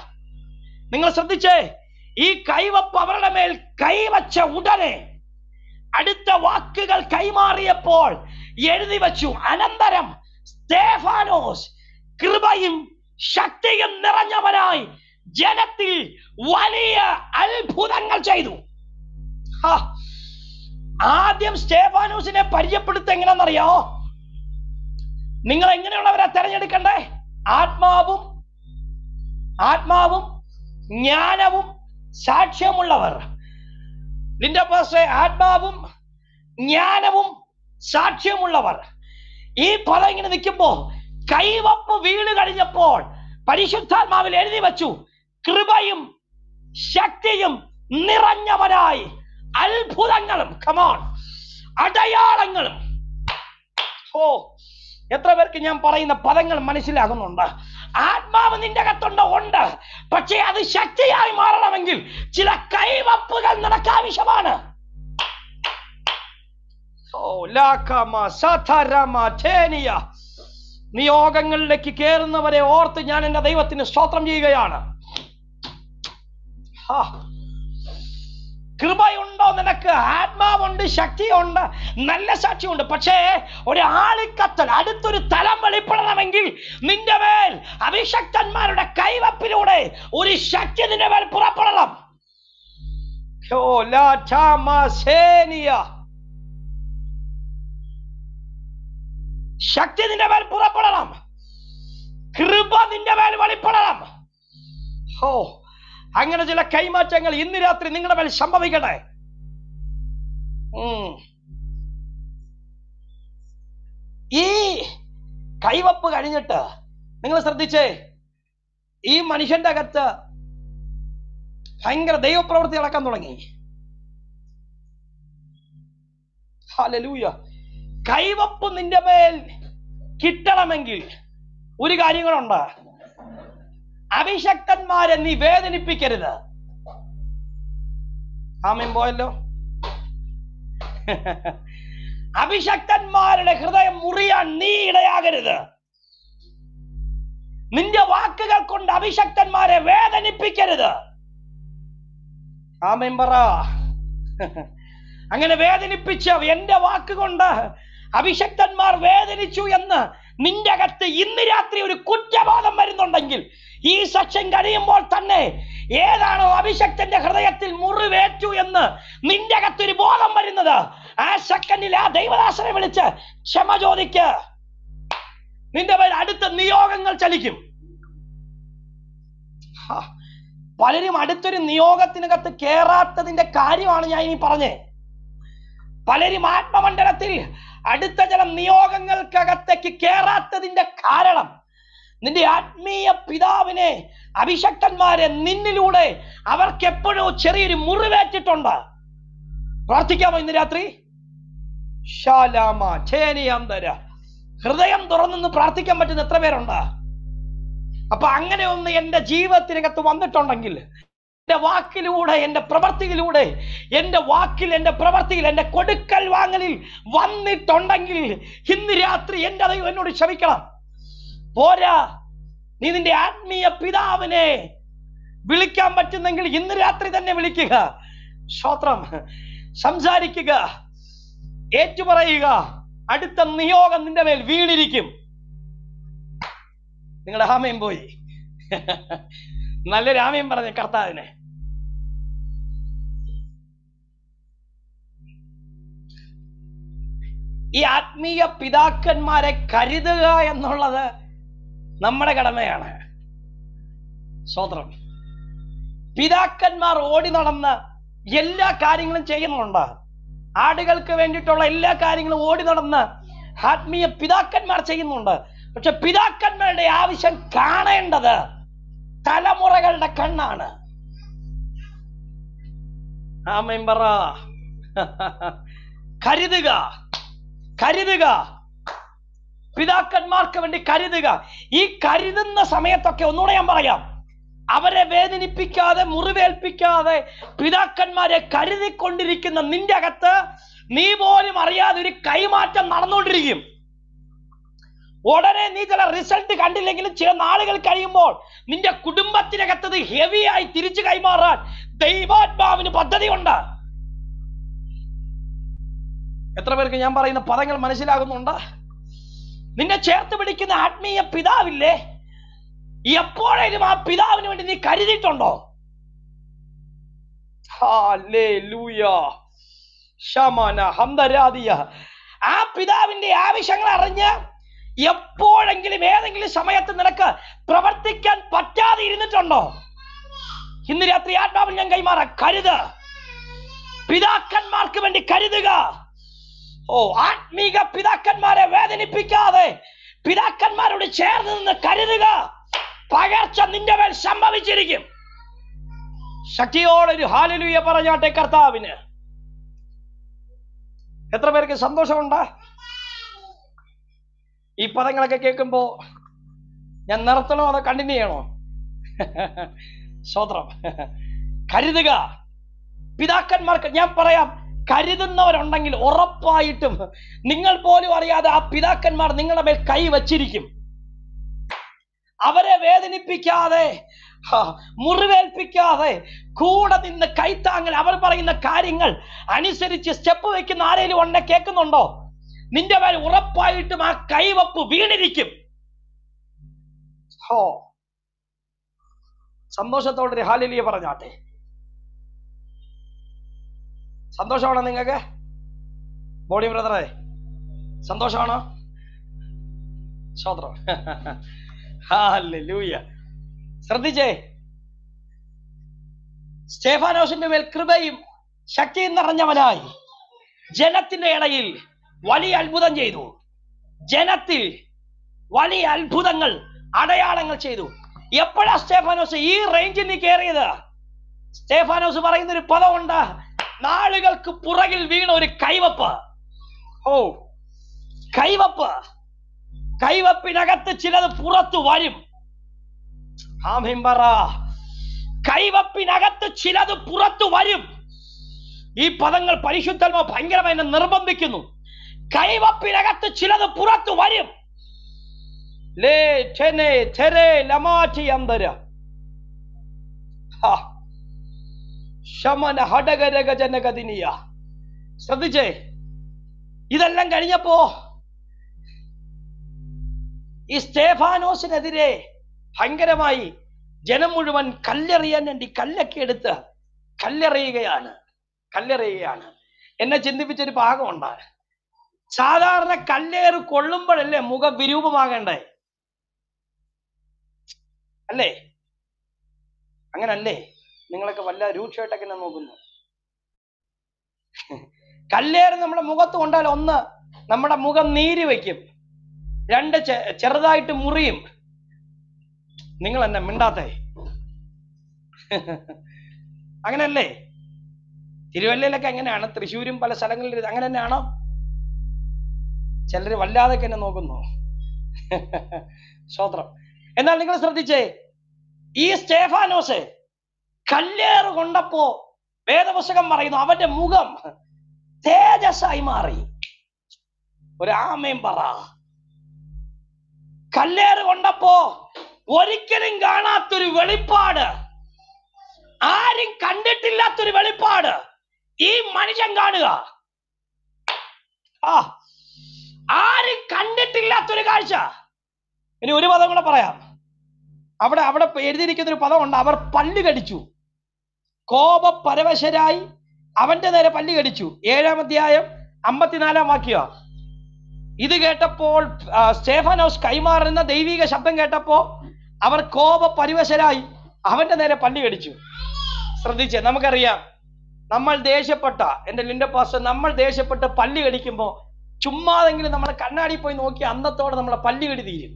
S1: നിങ്ങൾ ശ്രദ്ധിച്ചേ ഈ കൈവപ്പ് അവരുടെ മേൽ കൈവച്ച ഉടനെ അടുത്ത വാക്കുകൾ കൈമാറിയപ്പോൾ എഴുതി വച്ചു അനന്തരം സ്തേഫാനോസ് കൃപയും ശക്തിയും നിറഞ്ഞവനായി ജനത്തിൽ വലിയ അത്ഭുതങ്ങൾ ചെയ്തു ആദ്യം സ്റ്റേഫാനൂസിനെ പരിചയപ്പെടുത്ത എങ്ങനെയാണെന്നറിയോ നിങ്ങൾ എങ്ങനെയുള്ളവരെ തെരഞ്ഞെടുക്കണ്ടേ ആത്മാവും ആത്മാവും ജ്ഞാനവും സാക്ഷ്യമുള്ളവർ നിന്റെ പക്ഷേ ആത്മാവും ജ്ഞാനവും സാക്ഷ്യമുള്ളവർ ഈ പദം ഇങ്ങനെ നിൽക്കുമ്പോ കൈവപ്പ് വീണ് കഴിഞ്ഞപ്പോൾ പരിശുദ്ധാത്മാവിൽ എഴുതി വച്ചു കൃപയും ശക്തിയും നിറഞ്ഞവനായി അത്ഭുതങ്ങളും കമോൺ അടയാളങ്ങളും ഓ എത്ര പേർക്ക് ഞാൻ പറയുന്ന പദങ്ങൾ മനസ്സിലാകുന്നുണ്ട് ആത്മാവ് നിന്റെ അകത്തുണ്ട് ഉണ്ട് പക്ഷേ അത് ശക്തിയായി മാറണമെങ്കിൽ ചില കൈവപ്പുകൾ നടക്കാവശ്യമാണ് ഓ ലാക്കമ സഥരമ ധേനിയ നിയോഗങ്ങളിലേക്ക് കയറുന്നവരെ ഓർത്ത് ഞാൻ എൻ്റെ ദൈവത്തിന് സ്തോത്രം ചെയ്യുകയാണ് കൃപയുണ്ടോ നിനക്ക് ആത്മാവുണ്ട് ശക്തിയുണ്ട് നല്ല സാക്ഷിയുണ്ട് പക്ഷേ ഒരു ആളിക്കത്തൽ അടുത്തൊരു തലം വെളിപ്പെടണമെങ്കിൽ നിന്റെ മേൽ അഭിഷക്തന്മാരുടെ കൈവപ്പിലൂടെ ഒരു ശക്തി നിന്റെ മേൽ പുറപ്പെടണം ഓ ലാ ശക്തി നിന്റെ മേൽ പുറപ്പെടണം കൃപ നിന്റെ മേൽ വെളിപ്പെടണം ഓ അങ്ങനെ ചില കൈമാറ്റങ്ങൾ ഇന്ന് രാത്രി നിങ്ങളുടെ മേൽ സംഭവിക്കട്ടെ ഈ കൈവപ്പ് കഴിഞ്ഞിട്ട് നിങ്ങൾ ശ്രദ്ധിച്ചേ ഈ മനുഷ്യന്റെ അകത്ത് ഭയങ്കര ദൈവപ്രവൃത്തി നടക്കാൻ തുടങ്ങി ഹാലലൂയ കൈവപ്പ് നിന്റെ മേൽ കിട്ടണമെങ്കിൽ ഒരു കാര്യങ്ങളുണ്ട് അഭിഷക്തന്മാരെ നീ വേദനിപ്പിക്കരുത് ആമയം പോയല്ലോ അഭിഷക്തന്മാരുടെ ഹൃദയം മുറിയാൻ നീ ഇടയാകരുത് നിന്റെ വാക്കുകൾ കൊണ്ട് അഭിഷക്തന്മാരെ വേദനിപ്പിക്കരുത് ആമയം പറ അങ്ങനെ വേദനിപ്പിച്ച എന്റെ വാക്കുകൊണ്ട് അഭിഷക്തന്മാർ വേദനിച്ചു എന്ന് നിന്റെ അകത്ത് ഇന്ന് രാത്രി ഒരു കുറ്റബോധം വരുന്നുണ്ടെങ്കിൽ ഈ സെക്ഷൻ കഴിയുമ്പോൾ തന്നെ ഏതാണോ അഭിഷക്തന്റെ ഹൃദയത്തിൽ മുറിവേറ്റു എന്ന് നിന്റെ അകത്ത് ഒരു ബോധം വരുന്നത് ആ സെക്കൻഡിൽ ആ ദൈവദാസനെ വിളിച്ച് ക്ഷമ ചോദിക്ക നിന്റെ പേര് അടുത്ത നിയോഗങ്ങൾ ചലിക്കും പലരും അടുത്തൊരു നിയോഗത്തിനകത്ത് കേറാത്തതിന്റെ കാര്യമാണ് ഞാൻ ഇനി പറഞ്ഞേ പലരും ആത്മമണ്ഡലത്തിൽ അടുത്ത ചില നിയോഗങ്ങൾക്കകത്തേക്ക് കേറാത്തതിന്റെ കാരണം നിന്റെ ആത്മീയ പിതാവിനെ അഭിഷക്തന്മാരെ നിന്നിലൂടെ അവർക്ക് എപ്പോഴും ചെറിയൊരു മുറിവേറ്റിട്ടുണ്ട് പ്രാർത്ഥിക്കാമോ ഇന്ന് രാത്രി ഹൃദയം തുറന്നു പ്രാർത്ഥിക്കാൻ പറ്റുന്ന എത്ര പേരുണ്ട് അപ്പൊ അങ്ങനെ ഒന്ന് എൻ്റെ ജീവിതത്തിനകത്ത് വന്നിട്ടുണ്ടെങ്കിൽ എൻ്റെ വാക്കിലൂടെ എൻ്റെ പ്രവൃത്തിയിലൂടെ എൻ്റെ വാക്കിൽ എൻ്റെ പ്രവൃത്തിയിൽ എൻ്റെ കൊടുക്കൽ വാങ്ങലിൽ വന്നിട്ടുണ്ടെങ്കിൽ ഇന്ന് രാത്രി എൻ്റെ ദൈവം എന്നോട് ക്ഷമിക്കണം പോരാ നീ നിന്റെ ആത്മീയ പിതാവിനെ വിളിക്കാൻ പറ്റുന്നെങ്കിൽ ഇന്ന് രാത്രി തന്നെ വിളിക്കുക ശ്രോത്രം സംസാരിക്കുക ഏറ്റുപറയുക അടുത്ത നിയോഗം നിന്റെ മേൽ വീണിരിക്കും നിങ്ങളുടെ ഹാമയും പോയി നല്ല രാമയും പറഞ്ഞു കർത്താവിനെ ഈ ആത്മീയ പിതാക്കന്മാരെ കരുതുക എന്നുള്ളത് നമ്മുടെ കടമയാണ് സ്വതന്ത്രം പിതാക്കന്മാർ ഓടി നടന്ന് എല്ലാ കാര്യങ്ങളും ചെയ്യുന്നുണ്ട് ആടുകൾക്ക് വേണ്ടിയിട്ടുള്ള എല്ലാ കാര്യങ്ങളും ഓടി നടന്ന് ആത്മീയ പിതാക്കന്മാർ ചെയ്യുന്നുണ്ട് പക്ഷെ പിതാക്കന്മാരുടെ ആവശ്യം കാണേണ്ടത് തലമുറകളുടെ കണ്ണാണ് ആ മെമ്പറ കരുതുക കരുതുക പിതാക്കന്മാർക്ക് വേണ്ടി കരുതുക ഈ കരുതുന്ന സമയത്തൊക്കെ ഒന്നുകൂടെ ഞാൻ പറയാം അവരെ വേദനിപ്പിക്കാതെ മുറിവേൽപ്പിക്കാതെ പിതാക്കന്മാരെ കരുതിക്കൊണ്ടിരിക്കുന്ന നിന്റെ അകത്ത് നീ പോലും അറിയാതെ ഒരു കൈമാറ്റം നടന്നുകൊണ്ടിരിക്കും ഉടനെ നീ ചില റിസൾട്ട് കണ്ടില്ലെങ്കിലും ചില നാളുകൾ കഴിയുമ്പോൾ നിന്റെ കുടുംബത്തിനകത്തത് ഹെവിയായി തിരിച്ചു കൈമാറാൻ ദൈവാത്മാവിന് പദ്ധതിയുണ്ട് എത്ര പേർക്ക് ഞാൻ പറയുന്ന പദങ്ങൾ മനസ്സിലാകുന്നുണ്ട് നിന്നെ ചേർത്ത് പിടിക്കുന്ന ആത്മീയ പിതാവില്ലേ എപ്പോഴേലും ആ പിതാവിന് വേണ്ടി നീ കരുതിയിട്ടുണ്ടോ ആ പിതാവിന്റെ ആവശ്യങ്ങൾ അറിഞ്ഞ് എപ്പോഴെങ്കിലും ഏതെങ്കിലും സമയത്ത് നിനക്ക് പ്രവർത്തിക്കാൻ പറ്റാതെ ഇരുന്നിട്ടുണ്ടോ ഇന്ന് രാത്രി ആത്മാവിൽ ഞാൻ കൈമാറ കരുത് പിതാക്കന്മാർക്ക് വേണ്ടി കരുതുക ഓ ആത്മീക പിതാക്കന്മാരെ വേദനിപ്പിക്കാതെ പിതാക്കന്മാരോട് ചേർന്ന് നിന്ന് കരുതുക പകർച്ച നിന്റെ മേൽ സംഭവിച്ചിരിക്കും ശക്തിയോടൊരു ഹാലിലൂയ പറഞ്ഞാട്ടെ കർത്താവിന് എത്ര പേർക്ക് സന്തോഷമുണ്ട് ഈ പദങ്ങളൊക്കെ കേൾക്കുമ്പോ ഞാൻ നിർത്തണോ അതോ കണ്ടിന്യൂ ചെയ്യണോ സ്വത്രം കരുതുക പിതാക്കന്മാർക്ക് ഞാൻ പറയാം കരുതുന്നവരുണ്ടെങ്കിൽ ഉറപ്പായിട്ടും നിങ്ങൾ പോലും അറിയാതെ ആ പിതാക്കന്മാർ നിങ്ങളുടെ മേൽ കൈ വച്ചിരിക്കും അവരെ വേദനിപ്പിക്കാതെ മുറിവേൽപ്പിക്കാതെ കൂടെ നിന്ന് കൈത്താങ്ങൽ അവർ പറയുന്ന കാര്യങ്ങൾ അനുസരിച്ച് സ്റ്റെപ്പ് വെക്കുന്ന ആരെങ്കിലും ഉണ്ടെ കേൾക്കുന്നുണ്ടോ നിന്റെ മേൽ ഉറപ്പായിട്ടും ആ കൈവപ്പ് വീണിരിക്കും ഹോ സന്തോഷത്തോടെ ഹാലിലിയെ പറഞ്ഞാട്ടെ സന്തോഷമാണോ നിങ്ങൾക്ക് ബോഡി ബ്രദറെ സന്തോഷമാണോ സ്വതന്ത്രം ലൂയ ശ്രദ്ധിച്ചേ സ്റ്റേഫാനോസിന്റെ മേൽ കൃപയും ശക്തിയും നിറഞ്ഞവനായി ജനത്തിന്റെ ഇടയിൽ വലിയ അത്ഭുതം ചെയ്തു ജനത്തിൽ വലിയ അത്ഭുതങ്ങൾ അടയാളങ്ങൾ ചെയ്തു എപ്പോഴാ സ്റ്റേഫാനോസ് ഈ റേഞ്ചിൽ നീ കയറിയത് സ്റ്റേഫാനോസ് പറയുന്ന ഒരു പദമുണ്ട് നാളുകൾക്ക് പുറകിൽ വീണ ഒരു കൈവപ്പ് ഓ കൈവപ്പ് കൈവപ്പിനകത്ത് ചിലത് പുറത്തു വരും കൈവപ്പിനകത്ത് ചിലത് പുറത്തു വരും ഈ പദങ്ങൾ പരിശുദ്ധ ഭയങ്കരമായി നിർബന്ധിക്കുന്നു കൈവപ്പിനകത്ത് ചിലത് പുറത്തു വരും ലേ ലമാറ്റി അന്തര ശമന ഹടകരക ജനകതിനിയ ശ്രദ്ധിച്ചേ ഇതെല്ലാം കഴിഞ്ഞപ്പോ ഈ സ്റ്റേഫാനോസിനെതിരെ ഭയങ്കരമായി ജനം മുഴുവൻ കല്ലെറിയാൻ വേണ്ടി കല്ലൊക്കെ എടുത്ത് കല്ലെറിയുകയാണ് കല്ലെറിയുകയാണ് എന്നെ ചിന്തിപ്പിച്ചൊരു ഭാഗമുണ്ട് സാധാരണ കല്ലേറ് കൊള്ളുമ്പോഴല്ലേ മുഖം വിരൂപമാകേണ്ടേ അല്ലേ അങ്ങനല്ലേ നിങ്ങളൊക്കെ വല്ല രൂക്ഷമായിട്ടൊക്കെ ഞാൻ നോക്കുന്നു കല്ലേറ് നമ്മുടെ മുഖത്ത് കൊണ്ടാൽ ഒന്ന് നമ്മുടെ മുഖം നീരി വയ്ക്കും രണ്ട് ചെറുതായിട്ട് മുറിയും നിങ്ങൾ എന്നെ മിണ്ടാത്ത അങ്ങനല്ലേ തിരുവല്ലയിലൊക്കെ എങ്ങനെയാണ് തൃശ്ശൂരും പല സ്ഥലങ്ങളിലും അങ്ങനെ തന്നെയാണോ ചിലര് വല്ലാതെ എന്നെ നോക്കുന്നു സ്വോത്രം എന്നാൽ നിങ്ങൾ ശ്രദ്ധിച്ചേ ഈ സ്റ്റേഫാനോസ് കല്ലേറ് കൊണ്ടപ്പോ വേദപുസ്തകം പറയുന്നു അവന്റെ മുഖം തേജസ്സായി മാറി ഒരു പറ കല്ലേറ് കൊണ്ടപ്പോ ഒരിക്കലും കാണാത്തൊരു വെളിപ്പാട് ആരും കണ്ടിട്ടില്ലാത്തൊരു വെളിപ്പാട് ഈ മനുഷ്യൻ കാണുക ആ ആരും കണ്ടിട്ടില്ലാത്തൊരു കാഴ്ച ഇനി ഒരു പദം കൂടെ പറയാം അവിടെ അവിടെ എഴുതിയിരിക്കുന്ന ഒരു പദമുണ്ട് അവർ പല്ല് കടിച്ചു കോപപരവശരായി അവന്റെ നേരെ പല്ലി കടിച്ചു ഏഴാം അധ്യായം അമ്പത്തിനാലാം വാക്യ ഇത് കേട്ടപ്പോൾ സ്റ്റേഫനോസ് കൈമാറുന്ന ദൈവിക ശബ്ദം കേട്ടപ്പോൾ അവർ കോപപരിവശരായി അവന്റെ നേരെ പല്ലി കടിച്ചു ശ്രദ്ധിച്ചേ നമുക്കറിയാം നമ്മൾ ദേഷ്യപ്പെട്ട എന്റെ ലിൻഡ പാസ്റ്റർ നമ്മൾ ദേഷ്യപ്പെട്ട് പല്ലി കടിക്കുമ്പോ ചുമ്മാതെങ്കിലും നമ്മളെ കണ്ണാടി പോയി നോക്കി അന്നത്തോടെ നമ്മളെ പല്ലി കടി തീരും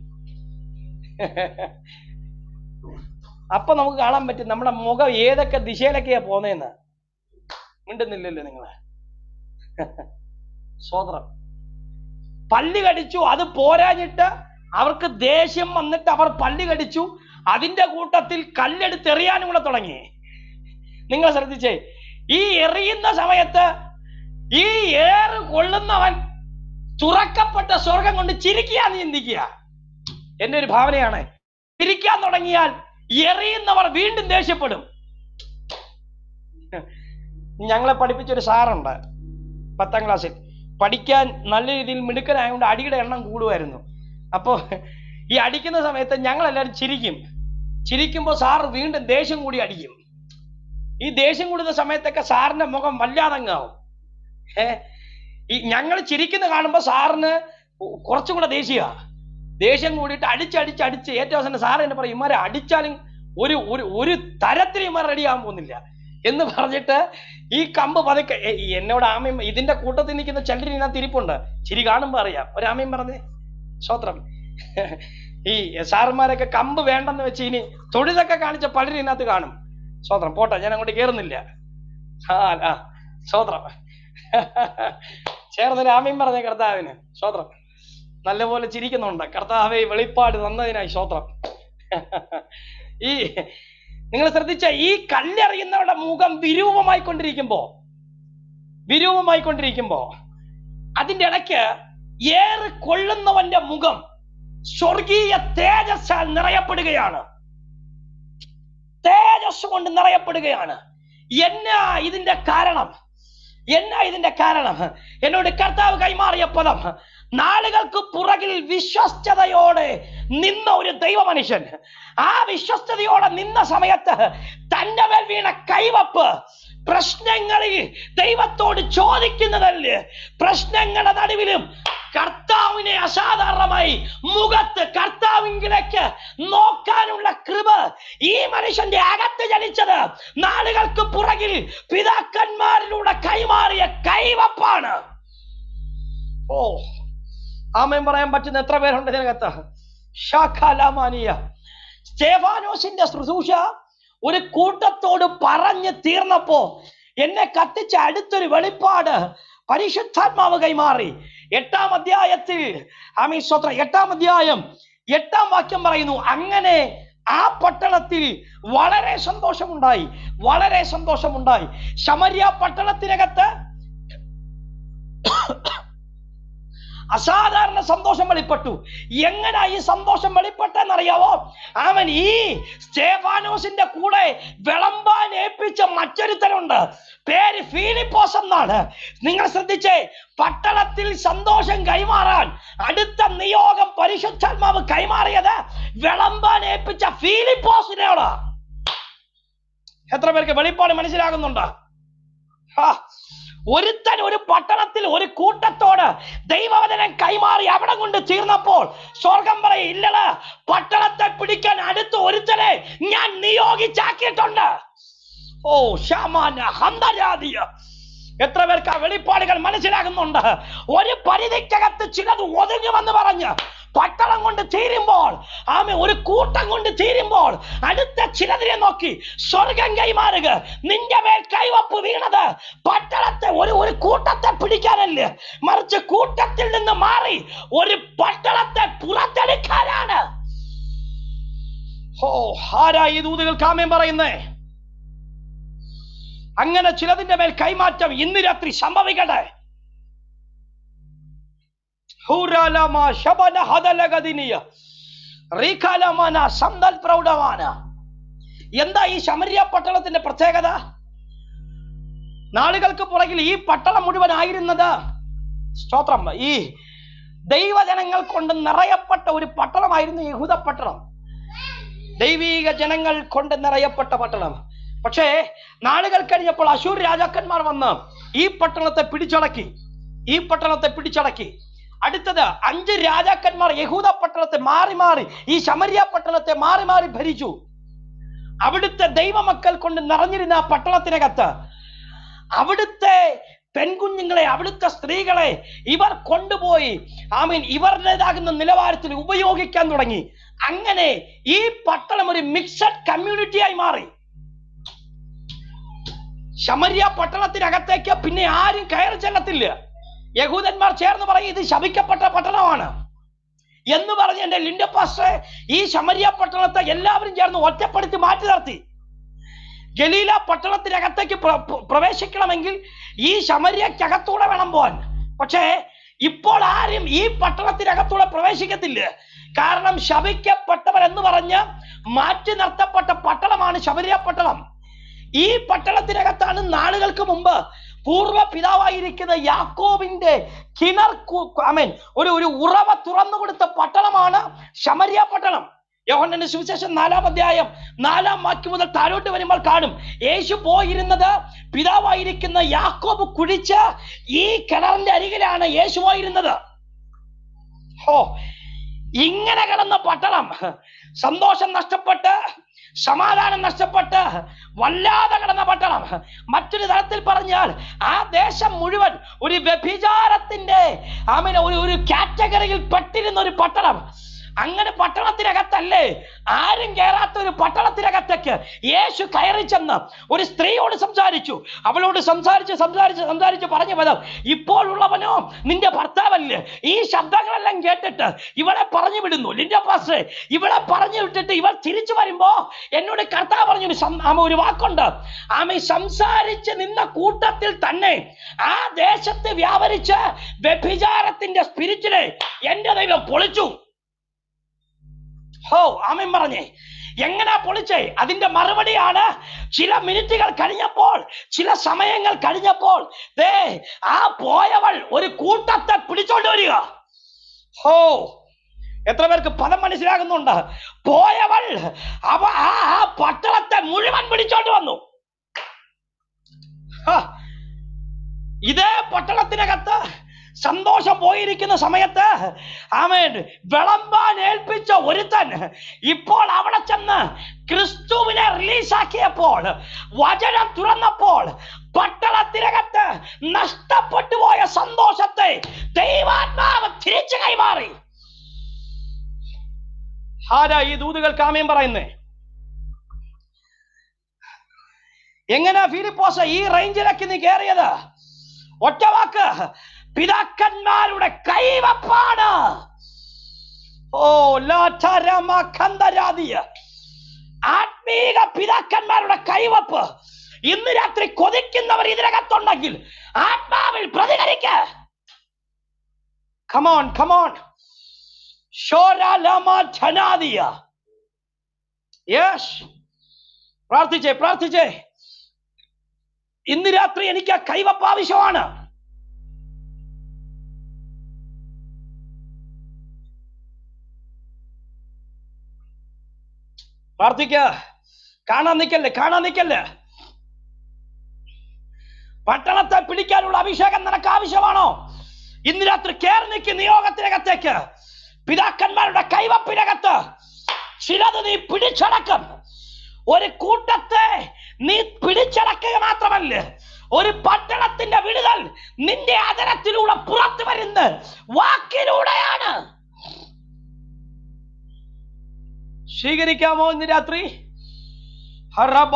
S1: അപ്പൊ നമുക്ക് കാണാൻ പറ്റും നമ്മുടെ മുഖം ഏതൊക്കെ ദിശയിലൊക്കെയാ പോന്നേന്ന് മിണ്ടുന്നില്ലല്ലോ നിങ്ങള് സ്വതന്ത്രം പള്ളി കടിച്ചു അത് പോരാഞ്ഞിട്ട് അവർക്ക് ദേഷ്യം വന്നിട്ട് അവർ പള്ളി കടിച്ചു അതിന്റെ കൂട്ടത്തിൽ കല്ലെടുത്തെറിയാനും കൂടെ തുടങ്ങി നിങ്ങൾ ശ്രദ്ധിച്ചേ ഈ എറിയുന്ന സമയത്ത് ഈ ഏറ് കൊള്ളുന്നവൻ തുറക്കപ്പെട്ട സ്വർഗം കൊണ്ട് ചിരിക്കുക ചിന്തിക്കുക എന്റെ ഒരു ഭാവനയാണ് ചിരിക്കാൻ തുടങ്ങിയാൽ എറിയുന്നവർ വീണ്ടും ദേഷ്യപ്പെടും ഞങ്ങളെ പഠിപ്പിച്ചൊരു സാറുണ്ട് പത്താം ക്ലാസ്സിൽ പഠിക്കാൻ നല്ല രീതിയിൽ മിടുക്കനായതുകൊണ്ട് അടിയുടെ എണ്ണം കൂടുമായിരുന്നു അപ്പോൾ ഈ അടിക്കുന്ന സമയത്ത് ഞങ്ങളെല്ലാവരും ചിരിക്കും ചിരിക്കുമ്പോൾ സാർ വീണ്ടും ദേഷ്യം കൂടി അടിക്കും ഈ ദേഷ്യം കൂടുന്ന സമയത്തൊക്കെ സാറിന്റെ മുഖം വല്ലാതങ്ങാവും ഏ ഈ ഞങ്ങൾ ചിരിക്കുന്ന കാണുമ്പോൾ സാറിന് കുറച്ചും കൂടെ ദേഷ്യമാണ് ദേഷ്യം കൂടിയിട്ട് അടിച്ച് അടിച്ച് ഏറ്റവും അവസാനം സാർ എന്നെ പറയും ഇമാരെ അടിച്ചാലും ഒരു ഒരു ഒരു തരത്തിൽ ഇമാർ റെഡിയാകാൻ പോകുന്നില്ല എന്ന് പറഞ്ഞിട്ട് ഈ കമ്പ് പതുക്കെ എന്നോട് ആമയും ഇതിന്റെ കൂട്ടത്തിൽ നിൽക്കുന്ന ചിലർ ഇതിനകത്ത് ഇരിപ്പുണ്ട് ചിരി കാണുമ്പോൾ അറിയാം ഒരാമയും പറഞ്ഞേ സ്വത്രം ഈ സാറന്മാരൊക്കെ കമ്പ് വേണ്ടെന്ന് വെച്ച് ഇനി തൊഴിലൊക്കെ കാണിച്ച പലരും ഇതിനകത്ത് കാണും സ്വത്രം പോട്ടെ ഞാൻ അങ്ങോട്ട് കയറുന്നില്ല ആ ആ സ്വത്രം ചേർന്നൊരു ആമയും പറഞ്ഞേ കർത്താവിന് സ്വത്രം നല്ലപോലെ ചിരിക്കുന്നുണ്ട് കർത്താവെ വെളിപ്പാട് തന്നതിനായി സ്തോത്രം ഈ നിങ്ങൾ ശ്രദ്ധിച്ച ഈ കല്ലെറിയുന്നവരുടെ മുഖം വിരൂപമായി കൊണ്ടിരിക്കുമ്പോ വിരൂപമായി കൊണ്ടിരിക്കുമ്പോ അതിന്റെ ഇടയ്ക്ക് ഏറ് കൊള്ളുന്നവന്റെ മുഖം സ്വർഗീയ തേജസ്സാൽ നിറയപ്പെടുകയാണ് തേജസ് കൊണ്ട് നിറയപ്പെടുകയാണ് എന്നാ ഇതിന്റെ കാരണം എന്നാ ഇതിന്റെ കാരണം എന്നോട് കർത്താവ് കൈമാറിയ പദം നാളുകൾക്ക് പുറകിൽ വിശ്വസ്തയോടെ നിന്ന ഒരു ദൈവമനുഷ്യൻ ആ വിശ്വസ്തയോടെ നിന്ന സമയത്ത് തന്റെ മേൽ വീണ കൈവപ്പ് പ്രശ്നങ്ങളിൽ ദൈവത്തോട് ചോദിക്കുന്നതല്ല പ്രശ്നങ്ങളുടെ നടുവിലും കർത്താവിനെ അസാധാരണമായി മുഖത്ത് കർത്താവിങ്കിലേക്ക് നോക്കാനുള്ള കൃപ ഈ മനുഷ്യന്റെ അകത്ത് ജനിച്ചത് നാളുകൾക്ക് പുറകിൽ പിതാക്കന്മാരിലൂടെ കൈമാറിയ കൈവപ്പാണ് ഓ ആമയം പറയാൻ പറ്റുന്ന എത്ര പേരുണ്ട് ഇതിനകത്ത് സ്റ്റേഫാനോസിന്റെ ശുശ്രൂഷ ഒരു കൂട്ടത്തോട് പറഞ്ഞു തീർന്നപ്പോ എന്നെ കത്തിച്ച അടുത്തൊരു വെളിപ്പാട് പരിശുദ്ധാത്മാവ് കൈമാറി എട്ടാം അധ്യായത്തിൽ ആമീ എട്ടാം അധ്യായം എട്ടാം വാക്യം പറയുന്നു അങ്ങനെ ആ പട്ടണത്തിൽ വളരെ സന്തോഷമുണ്ടായി വളരെ സന്തോഷമുണ്ടായി ശമരിയ പട്ടണത്തിനകത്ത് അസാധാരണ സന്തോഷം വെളിപ്പെട്ടു എങ്ങനെ ഈ സന്തോഷം വെളിപ്പെട്ടെന്നറിയാവോ അവൻ ഈ സ്റ്റേഫാനോസിന്റെ കൂടെ വിളമ്പാൻ ഏൽപ്പിച്ച മറ്റൊരുത്തരുണ്ട് പേര് ഫീലിപ്പോസ് എന്നാണ് നിങ്ങൾ ശ്രദ്ധിച്ചേ പട്ടണത്തിൽ സന്തോഷം കൈമാറാൻ അടുത്ത നിയോഗം പരിശുദ്ധാത്മാവ് കൈമാറിയത് വിളമ്പാൻ ഏൽപ്പിച്ച ഫീലിപ്പോസിനോട് എത്ര പേർക്ക് വെളിപ്പാട് മനസ്സിലാകുന്നുണ്ട് ഒരുത്തൻ ഒരു പട്ടണത്തിൽ ഒരു കൂട്ടത്തോട് ദൈവവചനം കൈമാറി അവിടെ കൊണ്ട് തീർന്നപ്പോൾ സ്വർഗം പറയും ഇല്ലട പട്ടണത്തെ പിടിക്കാൻ അടുത്ത് ഒരുത്തനെ ഞാൻ നിയോഗിച്ചാക്കിയിട്ടുണ്ട് ഓ ശ്യാമാന ഹന്തജാതിയ എത്ര പേർക്ക് ആ വെളിപ്പാടുകൾ മനസ്സിലാകുന്നുണ്ട് ഒരു പരിധിക്കകത്ത് ചിലത് ഒതുങ്ങി വന്ന് പറഞ്ഞ് പട്ടണം കൊണ്ട് തീരുമ്പോൾ ആമേ ഒരു കൂട്ടം കൊണ്ട് തീരുമ്പോൾ അടുത്ത ചിലതിനെ നോക്കി സ്വർഗം കൈമാറുക നിന്റെ മേൽ കൈവപ്പ് വീണത് പട്ടണത്തെ ഒരു ഒരു കൂട്ടത്തെ പിടിക്കാനല്ലേ മറിച്ച് കൂട്ടത്തിൽ നിന്ന് മാറി ഒരു പട്ടണത്തെ പുറത്തെടുക്കാനാണ് ഓ ആരായി ഈ ദൂതുകൾ കാമ്യം പറയുന്നേ അങ്ങനെ ചിലതിന്റെ മേൽ കൈമാറ്റം ഇന്ന് രാത്രി സംഭവിക്കട്ടെ എന്താ ഈ ശമരിയ പട്ടണത്തിന്റെ പ്രത്യേകത നാളുകൾക്ക് പുറകിൽ ഈ പട്ടണം ആയിരുന്നത് സ്തോത്രം ഈ ദൈവജനങ്ങൾ കൊണ്ട് നിറയപ്പെട്ട ഒരു പട്ടണമായിരുന്നു യഹൂദ പട്ടണം ദൈവീക ജനങ്ങൾ കൊണ്ട് നിറയപ്പെട്ട പട്ടണം പക്ഷേ നാളുകൾ കഴിഞ്ഞപ്പോൾ അശൂർ രാജാക്കന്മാർ വന്ന് ഈ പട്ടണത്തെ പിടിച്ചടക്കി ഈ പട്ടണത്തെ പിടിച്ചടക്കി അടുത്തത് അഞ്ച് രാജാക്കന്മാർ യഹൂദ പട്ടണത്തെ മാറി മാറി ഈ ശമരിയ പട്ടണത്തെ മാറി മാറി ഭരിച്ചു അവിടുത്തെ ദൈവമക്കൾ കൊണ്ട് നിറഞ്ഞിരുന്ന ആ പട്ടണത്തിനകത്ത് അവിടുത്തെ പെൺകുഞ്ഞുങ്ങളെ അവിടുത്തെ സ്ത്രീകളെ ഇവർ കൊണ്ടുപോയി ഐ മീൻ ഇവരുടേതാകുന്ന നിലവാരത്തിൽ ഉപയോഗിക്കാൻ തുടങ്ങി അങ്ങനെ ഈ പട്ടണം ഒരു മിക്സഡ് കമ്മ്യൂണിറ്റിയായി മാറി ശമരിയ പട്ടണത്തിനകത്തേക്ക് പിന്നെ ആരും കയറി ചെല്ലത്തില്ല യഹൂദന്മാർ ചേർന്ന് പറയും ഇത് ശപിക്കപ്പെട്ട പട്ടണമാണ് എന്ന് പറഞ്ഞ് എന്റെ ലിൻഡ പാസ്റ്റർ ഈ ശമരിയ പട്ടണത്തെ എല്ലാവരും ചേർന്ന് ഒറ്റപ്പെടുത്തി മാറ്റി നിർത്തി ഗലീല പട്ടണത്തിനകത്തേക്ക് പ്രവേശിക്കണമെങ്കിൽ ഈ ശമരിയക്കകത്തൂടെ വേണം പോവാൻ പക്ഷേ ഇപ്പോൾ ആരും ഈ പട്ടണത്തിനകത്തൂടെ പ്രവേശിക്കത്തില്ല കാരണം ശപിക്കപ്പെട്ടവൻ എന്ന് പറഞ്ഞ് മാറ്റി നിർത്തപ്പെട്ട പട്ടണമാണ് ശബരിയ പട്ടണം ഈ പട്ടണത്തിനകത്താണ് നാളുകൾക്ക് മുമ്പ് പൂർവ്വ പിതാവായിരിക്കുന്ന യാക്കോബിന്റെ കിണർ അമേൻ ഒരു ഒരു ഉറവ തുറന്നു കൊടുത്ത പട്ടണമാണ് ശമരിയ പട്ടണം യോഹന്നന്റെ സുവിശേഷം നാലാം അധ്യായം നാലാം വാക്യം മുതൽ താഴോട്ട് വരുമ്പോൾ കാണും യേശു പോയിരുന്നത് പിതാവായിരിക്കുന്ന യാക്കോബ് കുഴിച്ച ഈ കിണറിന്റെ അരികിലാണ് യേശു പോയിരുന്നത് ഹോ ഇങ്ങനെ കിടന്ന പട്ടണം സന്തോഷം നഷ്ടപ്പെട്ട് സമാധാനം നഷ്ടപ്പെട്ട് വല്ലാതെ കിടന്ന പട്ടണം മറ്റൊരു തരത്തിൽ പറഞ്ഞാൽ ആ ദേശം മുഴുവൻ ഒരു വ്യഭിചാരത്തിന്റെ ആമീൻ ഒരു ഒരു കാറ്റഗറിയിൽ പെട്ടിരുന്ന ഒരു പട്ടണം അങ്ങനെ പട്ടണത്തിനകത്തല്ലേ ആരും കയറാത്ത ഒരു പട്ടണത്തിനകത്തേക്ക് യേശു കയറി ചെന്ന് ഒരു സ്ത്രീയോട് സംസാരിച്ചു അവളോട് സംസാരിച്ച് സംസാരിച്ച് സംസാരിച്ച് പറഞ്ഞ പദം ഇപ്പോഴുള്ളവനോ നിന്റെ ഭർത്താവല്ലേ ഈ ശബ്ദങ്ങളെല്ലാം കേട്ടിട്ട് ഇവളെ പറഞ്ഞു വിടുന്നു നിന്റെ പാസ്റ്റേ ഇവളെ പറഞ്ഞു വിട്ടിട്ട് ഇവൾ തിരിച്ചു വരുമ്പോ എന്നോട് കർത്താവ് പറഞ്ഞൊരു ആമ ഒരു വാക്കുണ്ട് ആമ സംസാരിച്ച് നിന്ന കൂട്ടത്തിൽ തന്നെ ആ ദേശത്ത് വ്യാപരിച്ച് വ്യഭിചാരത്തിന്റെ സ്പിരിറ്റിനെ എന്റെ ദൈവം പൊളിച്ചു ഹോ ആമൻ പറഞ്ഞേ എങ്ങനാ പൊളിച്ചേ അതിന്റെ മറുപടിയാണ് ചില മിനിറ്റുകൾ കഴിഞ്ഞപ്പോൾ ചില സമയങ്ങൾ കഴിഞ്ഞപ്പോൾ ദേ ആ പോയവൾ ഒരു കൂട്ടത്തെ പിടിച്ചോണ്ട് വരിക ഹോ എത്ര പേർക്ക് പദം മനസ്സിലാകുന്നുണ്ട് പോയവൾ അവ ആ ആ പട്ടണത്തെ മുഴുവൻ പിടിച്ചോണ്ട് വന്നു ഇതേ പട്ടണത്തിനകത്ത് സന്തോഷം പോയിരിക്കുന്ന സമയത്ത് ആമേൻ വിളമ്പാൻ ഏൽപ്പിച്ച ഒരുത്തൻ ഇപ്പോൾ അവിടെ ചെന്ന് ക്രിസ്തുവിനെ റിലീസാക്കിയപ്പോൾ വചനം തുറന്നപ്പോൾ പട്ടണത്തിനകത്ത് നഷ്ടപ്പെട്ടു പോയ സന്തോഷത്തെ ദൈവാത്മാവ് തിരിച്ചു കൈമാറി ആരാ ഈ ദൂതുകൾ കാമ്യം പറയുന്നേ എങ്ങനെയാ ഫിലിപ്പോസ് ഈ റേഞ്ചിലേക്ക് നീ കയറിയത് ഒറ്റവാക്ക് പിതാക്കന്മാരുടെ കൈവപ്പാണ് ഓ ലാഠരമഖന്തരാതിയ ആത്മീക പിതാക്കന്മാരുടെ കൈവപ്പ് ഇന്ന് രാത്രി കൊതിക്കുന്നവർ ഇതിനകത്തുണ്ടെങ്കിൽ ആത്മാവിൽ പ്രതികരിക്ക കമോൺ കമോൺ ഷോരാലമഠനാദിയ യെസ് പ്രാർത്ഥിച്ചേ പ്രാർത്ഥിച്ചേ ഇന്ന് രാത്രി എനിക്ക് ആ കൈവപ്പ് ആവശ്യമാണ് പ്രാർത്ഥിക്ക കാണാൻ നിൽക്കല്ലേ കാണാൻ നിൽക്കല്ലേ പട്ടണത്തെ പിടിക്കാനുള്ള അഭിഷേകം നിനക്ക് ആവശ്യമാണോ ഇന്ന് രാത്രി കേരളിക്ക് നിയോഗത്തിനകത്തേക്ക് പിതാക്കന്മാരുടെ കൈവപ്പിനകത്ത് ചിലത് നീ പിടിച്ചടക്കും ഒരു കൂട്ടത്തെ നീ പിടിച്ചടക്കുക മാത്രമല്ല ഒരു പട്ടണത്തിന്റെ വിടുതൽ നിന്റെ അതരത്തിലൂടെ പുറത്തു വരുന്ന വാക്കിലൂടെയാണ് സ്വീകരിക്കാമോ ഇന്ന് രാത്രി ഹറബ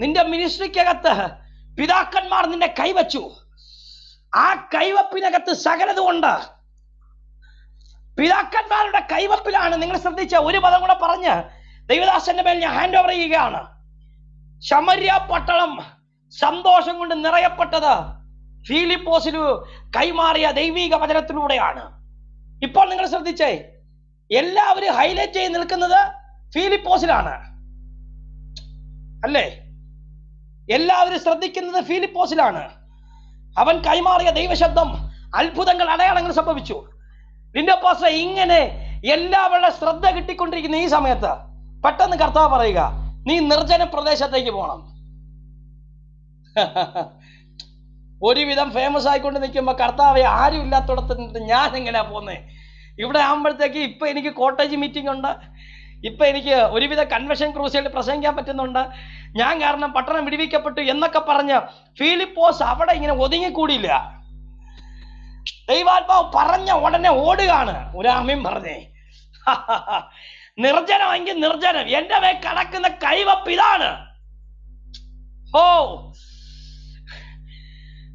S1: നിന്റെ മിനിസ്ട്രിക്കകത്ത് പിതാക്കന്മാർ നിന്നെ കൈവച്ചു ആ കൈവപ്പിനകത്ത് സകലത് കൊണ്ട് പിതാക്കന്മാരുടെ കൈവപ്പിലാണ് നിങ്ങൾ ശ്രദ്ധിച്ച ഒരു പദം കൂടെ പറഞ്ഞ് ദൈവദാസന്റെ മേൽ ഞാൻ ഹാൻഡ് ഓവർ ചെയ്യുകയാണ് ശമര്യ പട്ടണം സന്തോഷം കൊണ്ട് നിറയപ്പെട്ടത് ഫീലിപ്പോസിന് കൈമാറിയ ദൈവിക വചനത്തിലൂടെയാണ് ഇപ്പോൾ നിങ്ങൾ ശ്രദ്ധിച്ചേ എല്ലാവരും ഹൈലൈറ്റ് ചെയ്ത് നിൽക്കുന്നത് ഫീലിപ്പോസിലാണ് അല്ലേ എല്ലാവരും ശ്രദ്ധിക്കുന്നത് ഫീലിപ്പോസിലാണ് അവൻ കൈമാറിയ ദൈവശബ്ദം അത്ഭുതങ്ങൾ അടയാളങ്ങൾ സംഭവിച്ചു നിന്റെ പാസ്റ്റ ഇങ്ങനെ എല്ലാവരുടെ ശ്രദ്ധ കിട്ടിക്കൊണ്ടിരിക്കുന്ന ഈ സമയത്ത് പെട്ടെന്ന് കർത്താവ് പറയുക നീ നിർജ്ജന പ്രദേശത്തേക്ക് പോകണം ഒരുവിധം ഫേമസ് ആയിക്കൊണ്ട് നിൽക്കുമ്പോൾ കർത്താവെ ആരും ഇല്ലാത്തടത്ത് ഞാൻ എങ്ങനെയാ പോകുന്നത് ഇവിടെ ആകുമ്പോഴത്തേക്ക് ഇപ്പം എനിക്ക് കോട്ടേജ് മീറ്റിംഗ് ഉണ്ട് ഇപ്പം എനിക്ക് ഒരുവിധ കൺവെൻഷൻ ക്രൂസിൽ പ്രസംഗിക്കാൻ പറ്റുന്നുണ്ട് ഞാൻ കാരണം പട്ടണം വിടിവിക്കപ്പെട്ടു എന്നൊക്കെ പറഞ്ഞ് ഫിലിപ്പോസ് അവിടെ ഇങ്ങനെ ഒതുങ്ങിക്കൂടിയില്ല ദൈവാത്മാവ് പറഞ്ഞ ഉടനെ ഓടുകയാണ് ഒരാമയും പറഞ്ഞേ നിർജ്ജനമെങ്കിൽ നിർജ്ജനം എൻ്റെ മേ കടക്കുന്ന കൈവപ്പ് ഇതാണ് ഓ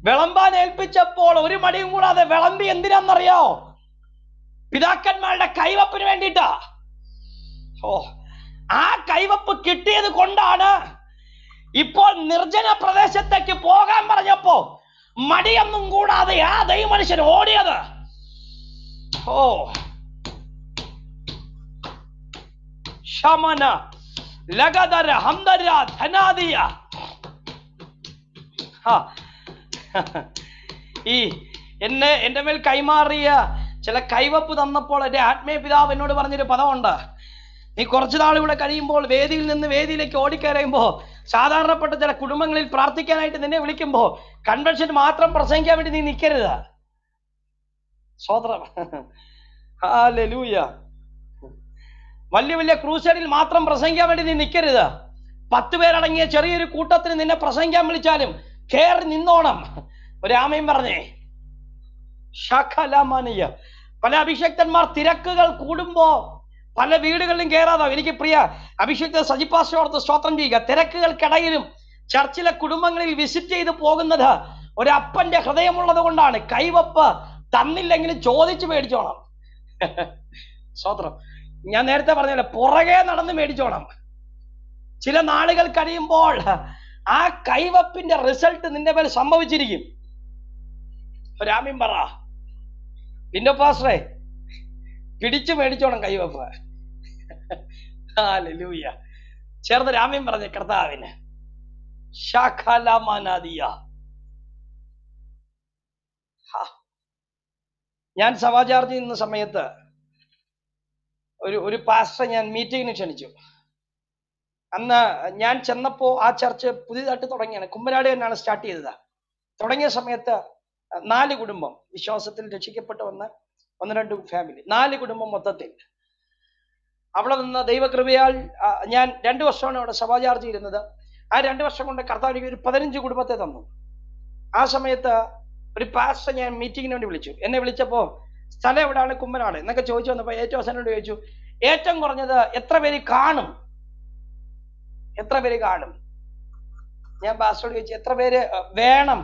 S1: വിളമ്പാൻ ഏൽപ്പിച്ചപ്പോൾ ഒരു മടിയും കൂടാതെ വിളമ്പി എന്തിനാണെന്നറിയോ പിതാക്കന്മാരുടെ കൈവപ്പിന് വേണ്ടിയിട്ടാ ഓ ആ കൈവപ്പ് കിട്ടിയത് കൊണ്ടാണ് ഇപ്പോൾ നിർജ്ജന പ്രദേശത്തേക്ക് പോകാൻ പറഞ്ഞപ്പോ മടിയൊന്നും കൂടാതെ ആ ദൈവമനുഷ്യൻ ഓടിയത് ഓ ശമന ലഗതര ഹംദര ധനാദിയ ഈ എന്നെ എൻ്റെ മേൽ കൈമാറിയ ചില കൈവപ്പ് തന്നപ്പോൾ എൻ്റെ ആത്മീയ പിതാവ് എന്നോട് പറഞ്ഞൊരു പദമുണ്ട് നീ കുറച്ചു നാൾ ഇവിടെ കഴിയുമ്പോൾ വേദിയിൽ നിന്ന് വേദിയിലേക്ക് ഓടിക്കരയുമ്പോൾ സാധാരണപ്പെട്ട ചില കുടുംബങ്ങളിൽ പ്രാർത്ഥിക്കാനായിട്ട് നിന്നെ വിളിക്കുമ്പോൾ കൺവെൻഷൻ മാത്രം പ്രസംഗിക്കാൻ വേണ്ടി നീ നിൽക്കരുത് സ്വതന്ത്രം ഹാലൂയ വലിയ വലിയ ക്രൂസൈഡിൽ മാത്രം പ്രസംഗിക്കാൻ വേണ്ടി നീ നിൽക്കരുത് പത്ത് പേരടങ്ങിയ ചെറിയൊരു കൂട്ടത്തിന് നിന്നെ പ്രസംഗിക്കാൻ വിളിച്ചാലും കയറി നിന്നോണം ഒരാമയും പറഞ്ഞേ ശഖലമനിയ പല അഭിഷക്തന്മാർ തിരക്കുകൾ കൂടുമ്പോ പല വീടുകളിലും കയറാതാവും എനിക്ക് പ്രിയ അഭിഷക്ത സജിപ്പാശോർത്ത് സ്തോത്രം ചെയ്യുക തിരക്കുകൾക്കിടയിലും ചർച്ചിലെ കുടുംബങ്ങളിൽ വിസിറ്റ് ചെയ്ത് പോകുന്നത് ഒരപ്പന്റെ ഹൃദയമുള്ളത് കൊണ്ടാണ് കൈവപ്പ് തന്നില്ലെങ്കിലും ചോദിച്ചു മേടിച്ചോണം സ്തോത്രം ഞാൻ നേരത്തെ പറഞ്ഞല്ലോ പുറകെ നടന്ന് മേടിച്ചോണം ചില നാളുകൾ കഴിയുമ്പോൾ ആ കൈവപ്പിന്റെ റിസൾട്ട് നിന്റെ മേൽ സംഭവിച്ചിരിക്കും രാമ്യം പറ നിന്റെ പാസ്റ്ററെ പിടിച്ചു മേടിച്ചോണം കൈവപ്പ് ലൂയ ചേർന്ന് രാമ്യം പറഞ്ഞ കർത്താവിന് ഞാൻ സമാചാർജ് നിന്ന സമയത്ത് ഒരു ഒരു പാസ്റ്റർ ഞാൻ മീറ്റിങ്ങിന് ക്ഷണിച്ചു അന്ന് ഞാൻ ചെന്നപ്പോൾ ആ ചർച്ച് പുതിയതായിട്ട് തുടങ്ങിയാണ് കുമ്പനാട് തന്നെയാണ് സ്റ്റാർട്ട് ചെയ്തത് തുടങ്ങിയ സമയത്ത് നാല് കുടുംബം വിശ്വാസത്തിൽ രക്ഷിക്കപ്പെട്ട് വന്ന ഒന്ന് രണ്ട് ഫാമിലി നാല് കുടുംബം മൊത്തത്തിൽ അവിടെ നിന്ന് ദൈവകൃപയാൽ ഞാൻ രണ്ട് വർഷമാണ് അവിടെ സഭാചാർജ് ഇരുന്നത് ആ രണ്ട് വർഷം കൊണ്ട് കർത്താവ് ഒരു പതിനഞ്ച് കുടുംബത്തെ തന്നു ആ സമയത്ത് ഒരു പാസ്റ്റർ ഞാൻ മീറ്റിങ്ങിന് വേണ്ടി വിളിച്ചു എന്നെ വിളിച്ചപ്പോൾ സ്ഥലം എവിടെയാണ് കുമ്മനാട് എന്നൊക്കെ ചോദിച്ചു വന്നപ്പോൾ ഏറ്റവും അവസാനോട് ചോദിച്ചു ഏറ്റവും കുറഞ്ഞത് എത്ര പേര് കാണും എത്ര പേര് കാണും ഞാൻ പാസ്റ്റോട് ചോദിച്ചു എത്ര പേര് വേണം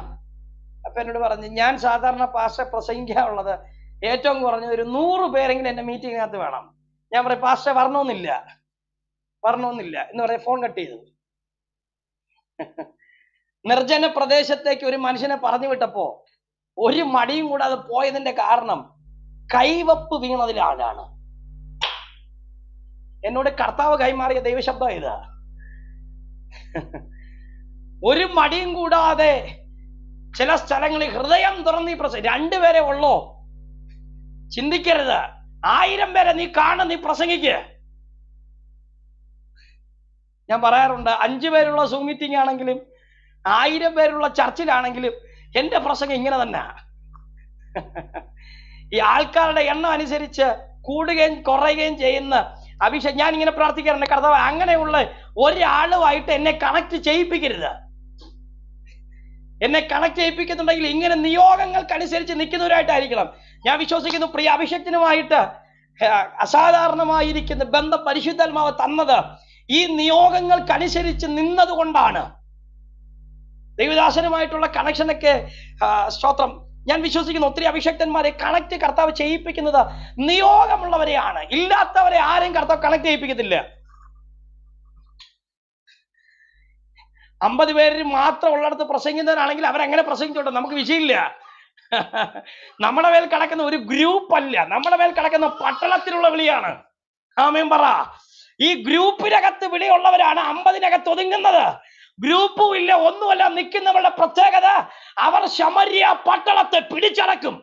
S1: അപ്പൊ എന്നോട് പറഞ്ഞു ഞാൻ സാധാരണ പാസ്റ്റർ പ്രസംഗിക്കാറുള്ളത് ഏറ്റവും കുറഞ്ഞ ഒരു നൂറ് പേരെങ്കിലും എന്റെ മീറ്റിങ്ങിനകത്ത് വേണം ഞാൻ പറയും പാസ്റ്റർ വരണമെന്നില്ല വരണമെന്നില്ല എന്ന് പറയാം ഫോൺ കട്ട് ചെയ്തു നിർജ്ജന പ്രദേശത്തേക്ക് ഒരു മനുഷ്യനെ പറഞ്ഞു വിട്ടപ്പോ ഒരു മടിയും കൂടാതെ പോയതിന്റെ കാരണം കൈവപ്പ് വീണതിലാണ് എന്നോട് കർത്താവ് കൈമാറിയ ദൈവശബ്ദം ഇതാണ് ഒരു മടിയും കൂടാതെ ചില സ്ഥലങ്ങളിൽ ഹൃദയം തുറന്ന് പ്രസംഗം രണ്ടുപേരെ ഉള്ളോ ചിന്തിക്കരുത് ആയിരം പേരെ നീ കാണ നീ പ്രസംഗിക്ക് ഞാൻ പറയാറുണ്ട് അഞ്ചു പേരുള്ള സൂം മീറ്റിംഗ് ആണെങ്കിലും ആയിരം പേരുള്ള ചർച്ചിലാണെങ്കിലും എന്റെ പ്രസംഗം ഇങ്ങനെ തന്നെ ഈ ആൾക്കാരുടെ എണ്ണം അനുസരിച്ച് കൂടുകയും കുറയുകയും ചെയ്യുന്ന അഭിഷേക് ഞാൻ ഇങ്ങനെ പ്രാർത്ഥിക്കാറുണ്ട് കർത്താവ് അങ്ങനെയുള്ള ഒരാളുമായിട്ട് എന്നെ കണക്ട് ചെയ്യിപ്പിക്കരുത് എന്നെ കണക്ട് ചെയ്യിപ്പിക്കുന്നുണ്ടെങ്കിൽ ഇങ്ങനെ നിയോഗങ്ങൾക്കനുസരിച്ച് നിൽക്കുന്നവരായിട്ടായിരിക്കണം ഞാൻ വിശ്വസിക്കുന്നു പ്രിയ അഭിഷേകത്തിനുമായിട്ട് അസാധാരണമായിരിക്കുന്ന ബന്ധം പരിശുദ്ധാത്മാവ് തന്നത് ഈ നിയോഗങ്ങൾക്കനുസരിച്ച് നിന്നതുകൊണ്ടാണ് ദൈവദാസനുമായിട്ടുള്ള കണക്ഷനൊക്കെ സ്തോത്രം ഞാൻ വിശ്വസിക്കുന്നു ഒത്തിരി അഭിഷക്തന്മാരെ കണക്ട് കർത്താവ് ചെയ്യിപ്പിക്കുന്നത് നിയോഗമുള്ളവരെയാണ് ഇല്ലാത്തവരെ ആരും കർത്താവ് കണക്ട് ചെയ്യിപ്പിക്കത്തില്ല അമ്പത് പേര് മാത്രം ഉള്ളിടത്ത് പ്രസംഗിക്കുന്നവരാണെങ്കിൽ അവരങ്ങനെ പ്രസംഗിച്ചോട്ടെ നമുക്ക് വിഷയമില്ല നമ്മളെ മേൽ കിടക്കുന്ന ഒരു ഗ്രൂപ്പ് അല്ല നമ്മളെ മേൽ കിടക്കുന്ന പട്ടണത്തിലുള്ള വിളിയാണ് ആമേം പറ ഈ ഗ്രൂപ്പിനകത്ത് വിളിയുള്ളവരാണ് അമ്പതിനകത്ത് ഒതുങ്ങുന്നത് ഗ്രൂപ്പും ഇല്ല ഒന്നുമല്ല നിൽക്കുന്നവരുടെ പ്രത്യേകത അവർ ശമര്യ പട്ടണത്തെ പിടിച്ചടക്കും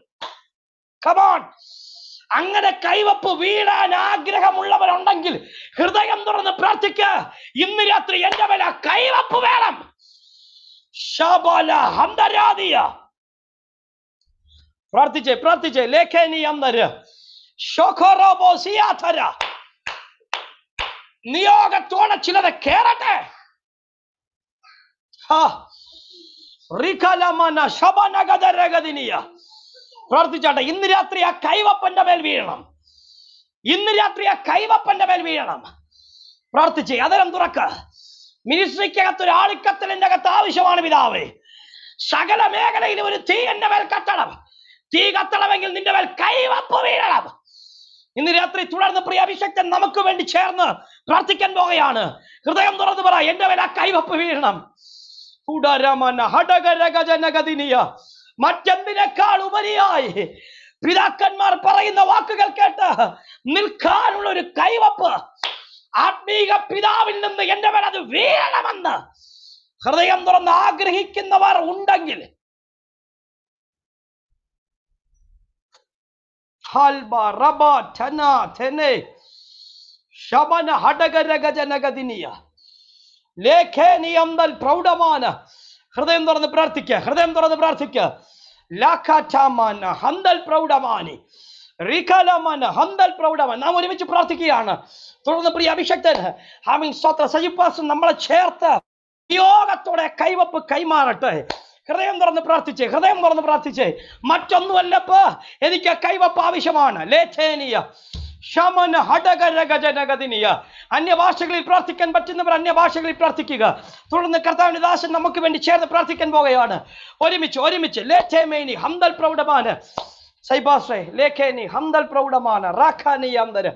S1: കമാൺ അങ്ങനെ കൈവപ്പ് വീഴാൻ ആഗ്രഹമുള്ളവരുണ്ടെങ്കിൽ ഹൃദയം തുറന്ന് പ്രാർത്ഥിക്ക ഇന്ന് രാത്രി എന്റെ വില കൈവപ്പ് വേണം പ്രാർത്ഥിച്ചേ പ്രാർത്ഥിച്ചേ ലേഖനി അന്തര് നിയോഗത്തോടെ ചിലത് കേറട്ടെ റിഖലമന ശബനഗതരഗതിനിയ പ്രവർത്തിച്ചാട്ടെ ഇന്ന് രാത്രി ആ കൈവപ്പന്റെ മേൽ വീഴണം ഇന്ന് രാത്രി ആ കൈവപ്പന്റെ മേൽ വീഴണം പ്രവർത്തിച്ച് അതരം തുറക്ക് മിനിസ്ട്രിക്കകത്ത് ഒരു ആളിക്കത്തലിന്റെ അകത്ത് ആവശ്യമാണ് പിതാവേ സകല മേഖലയിൽ ഒരു തീ എന്റെ മേൽ കത്തണം തീ കത്തണമെങ്കിൽ നിന്റെ മേൽ കൈവപ്പ് വീഴണം ഇന്ന് രാത്രി തുടർന്ന് പ്രിയ അഭിഷക്തൻ നമുക്ക് വേണ്ടി ചേർന്ന് പ്രാർത്ഥിക്കാൻ പോവുകയാണ് ഹൃദയം തുറന്നു പറ എന്റെ മേൽ ആ കൈവപ്പ് വീഴണം ഹടകരകജനഗതിനിയ മറ്റെന്തിനേക്കാൾ ഉപരിയായി പിതാക്കന്മാർ പറയുന്ന വാക്കുകൾ കേട്ട് നിൽക്കാനുള്ള ഒരു കൈവപ്പ് ആത്മീക പിതാവിൽ നിന്ന് എന്റെ മേലത് വീഴണമെന്ന് ഹൃദയം തുറന്ന് ആഗ്രഹിക്കുന്നവർ ഉണ്ടെങ്കിൽ ശമന ഹടകരഗജനഗതിനിയ ലേഖനീയം പ്രൗഢമാണ് ഹൃദയം തുറന്ന് പ്രാർത്ഥിക്കുക ഹൃദയം തുറന്ന് പ്രാർത്ഥിക്കുക ലാഖാറ്റാമാന ഹന്തൽ പ്രൗഢമാനി റീഖാലാമാന ഹന്തൽ പ്രൗഢമാൻ നാം ഒരുമിച്ച് പ്രാർത്ഥിക്കുകയാണ് തുടർന്ന് പ്രിയ അഭിഷക്തൻ ഹാമിൻ സ്വത്ര സജിപ്പാസും നമ്മളെ ചേർത്ത് നിയോഗത്തോടെ കൈവപ്പ് കൈമാറട്ടെ ഹൃദയം തുറന്ന് പ്രാർത്ഥിച്ചേ ഹൃദയം തുറന്ന് പ്രാർത്ഥിച്ചേ മറ്റൊന്നുമല്ലപ്പോ എനിക്ക് കൈവപ്പ് ആവശ്യമാണ് ലേഖേനിയ ശമന ഹടകരഗജനഗതിനിയ അന്യഭാഷകളിൽ പ്രാർത്ഥിക്കാൻ പറ്റുന്നവർ അന്യഭാഷകളിൽ പ്രാർത്ഥിക്കുക തുടർന്ന് കർത്താവിന്റെ ദാസൻ നമുക്ക് വേണ്ടി ചേർന്ന് പ്രാർത്ഥിക്കാൻ പോകുകയാണ് ഒരുമിച്ച് ഒരുമിച്ച് ലേഖേമേനി ഹംദൽ പ്രൗഢമാണ് സൈബാസ്രേ ലേഖേനി ഹംദൽ പ്രൗഢമാണ് റാഖാനി അന്തര്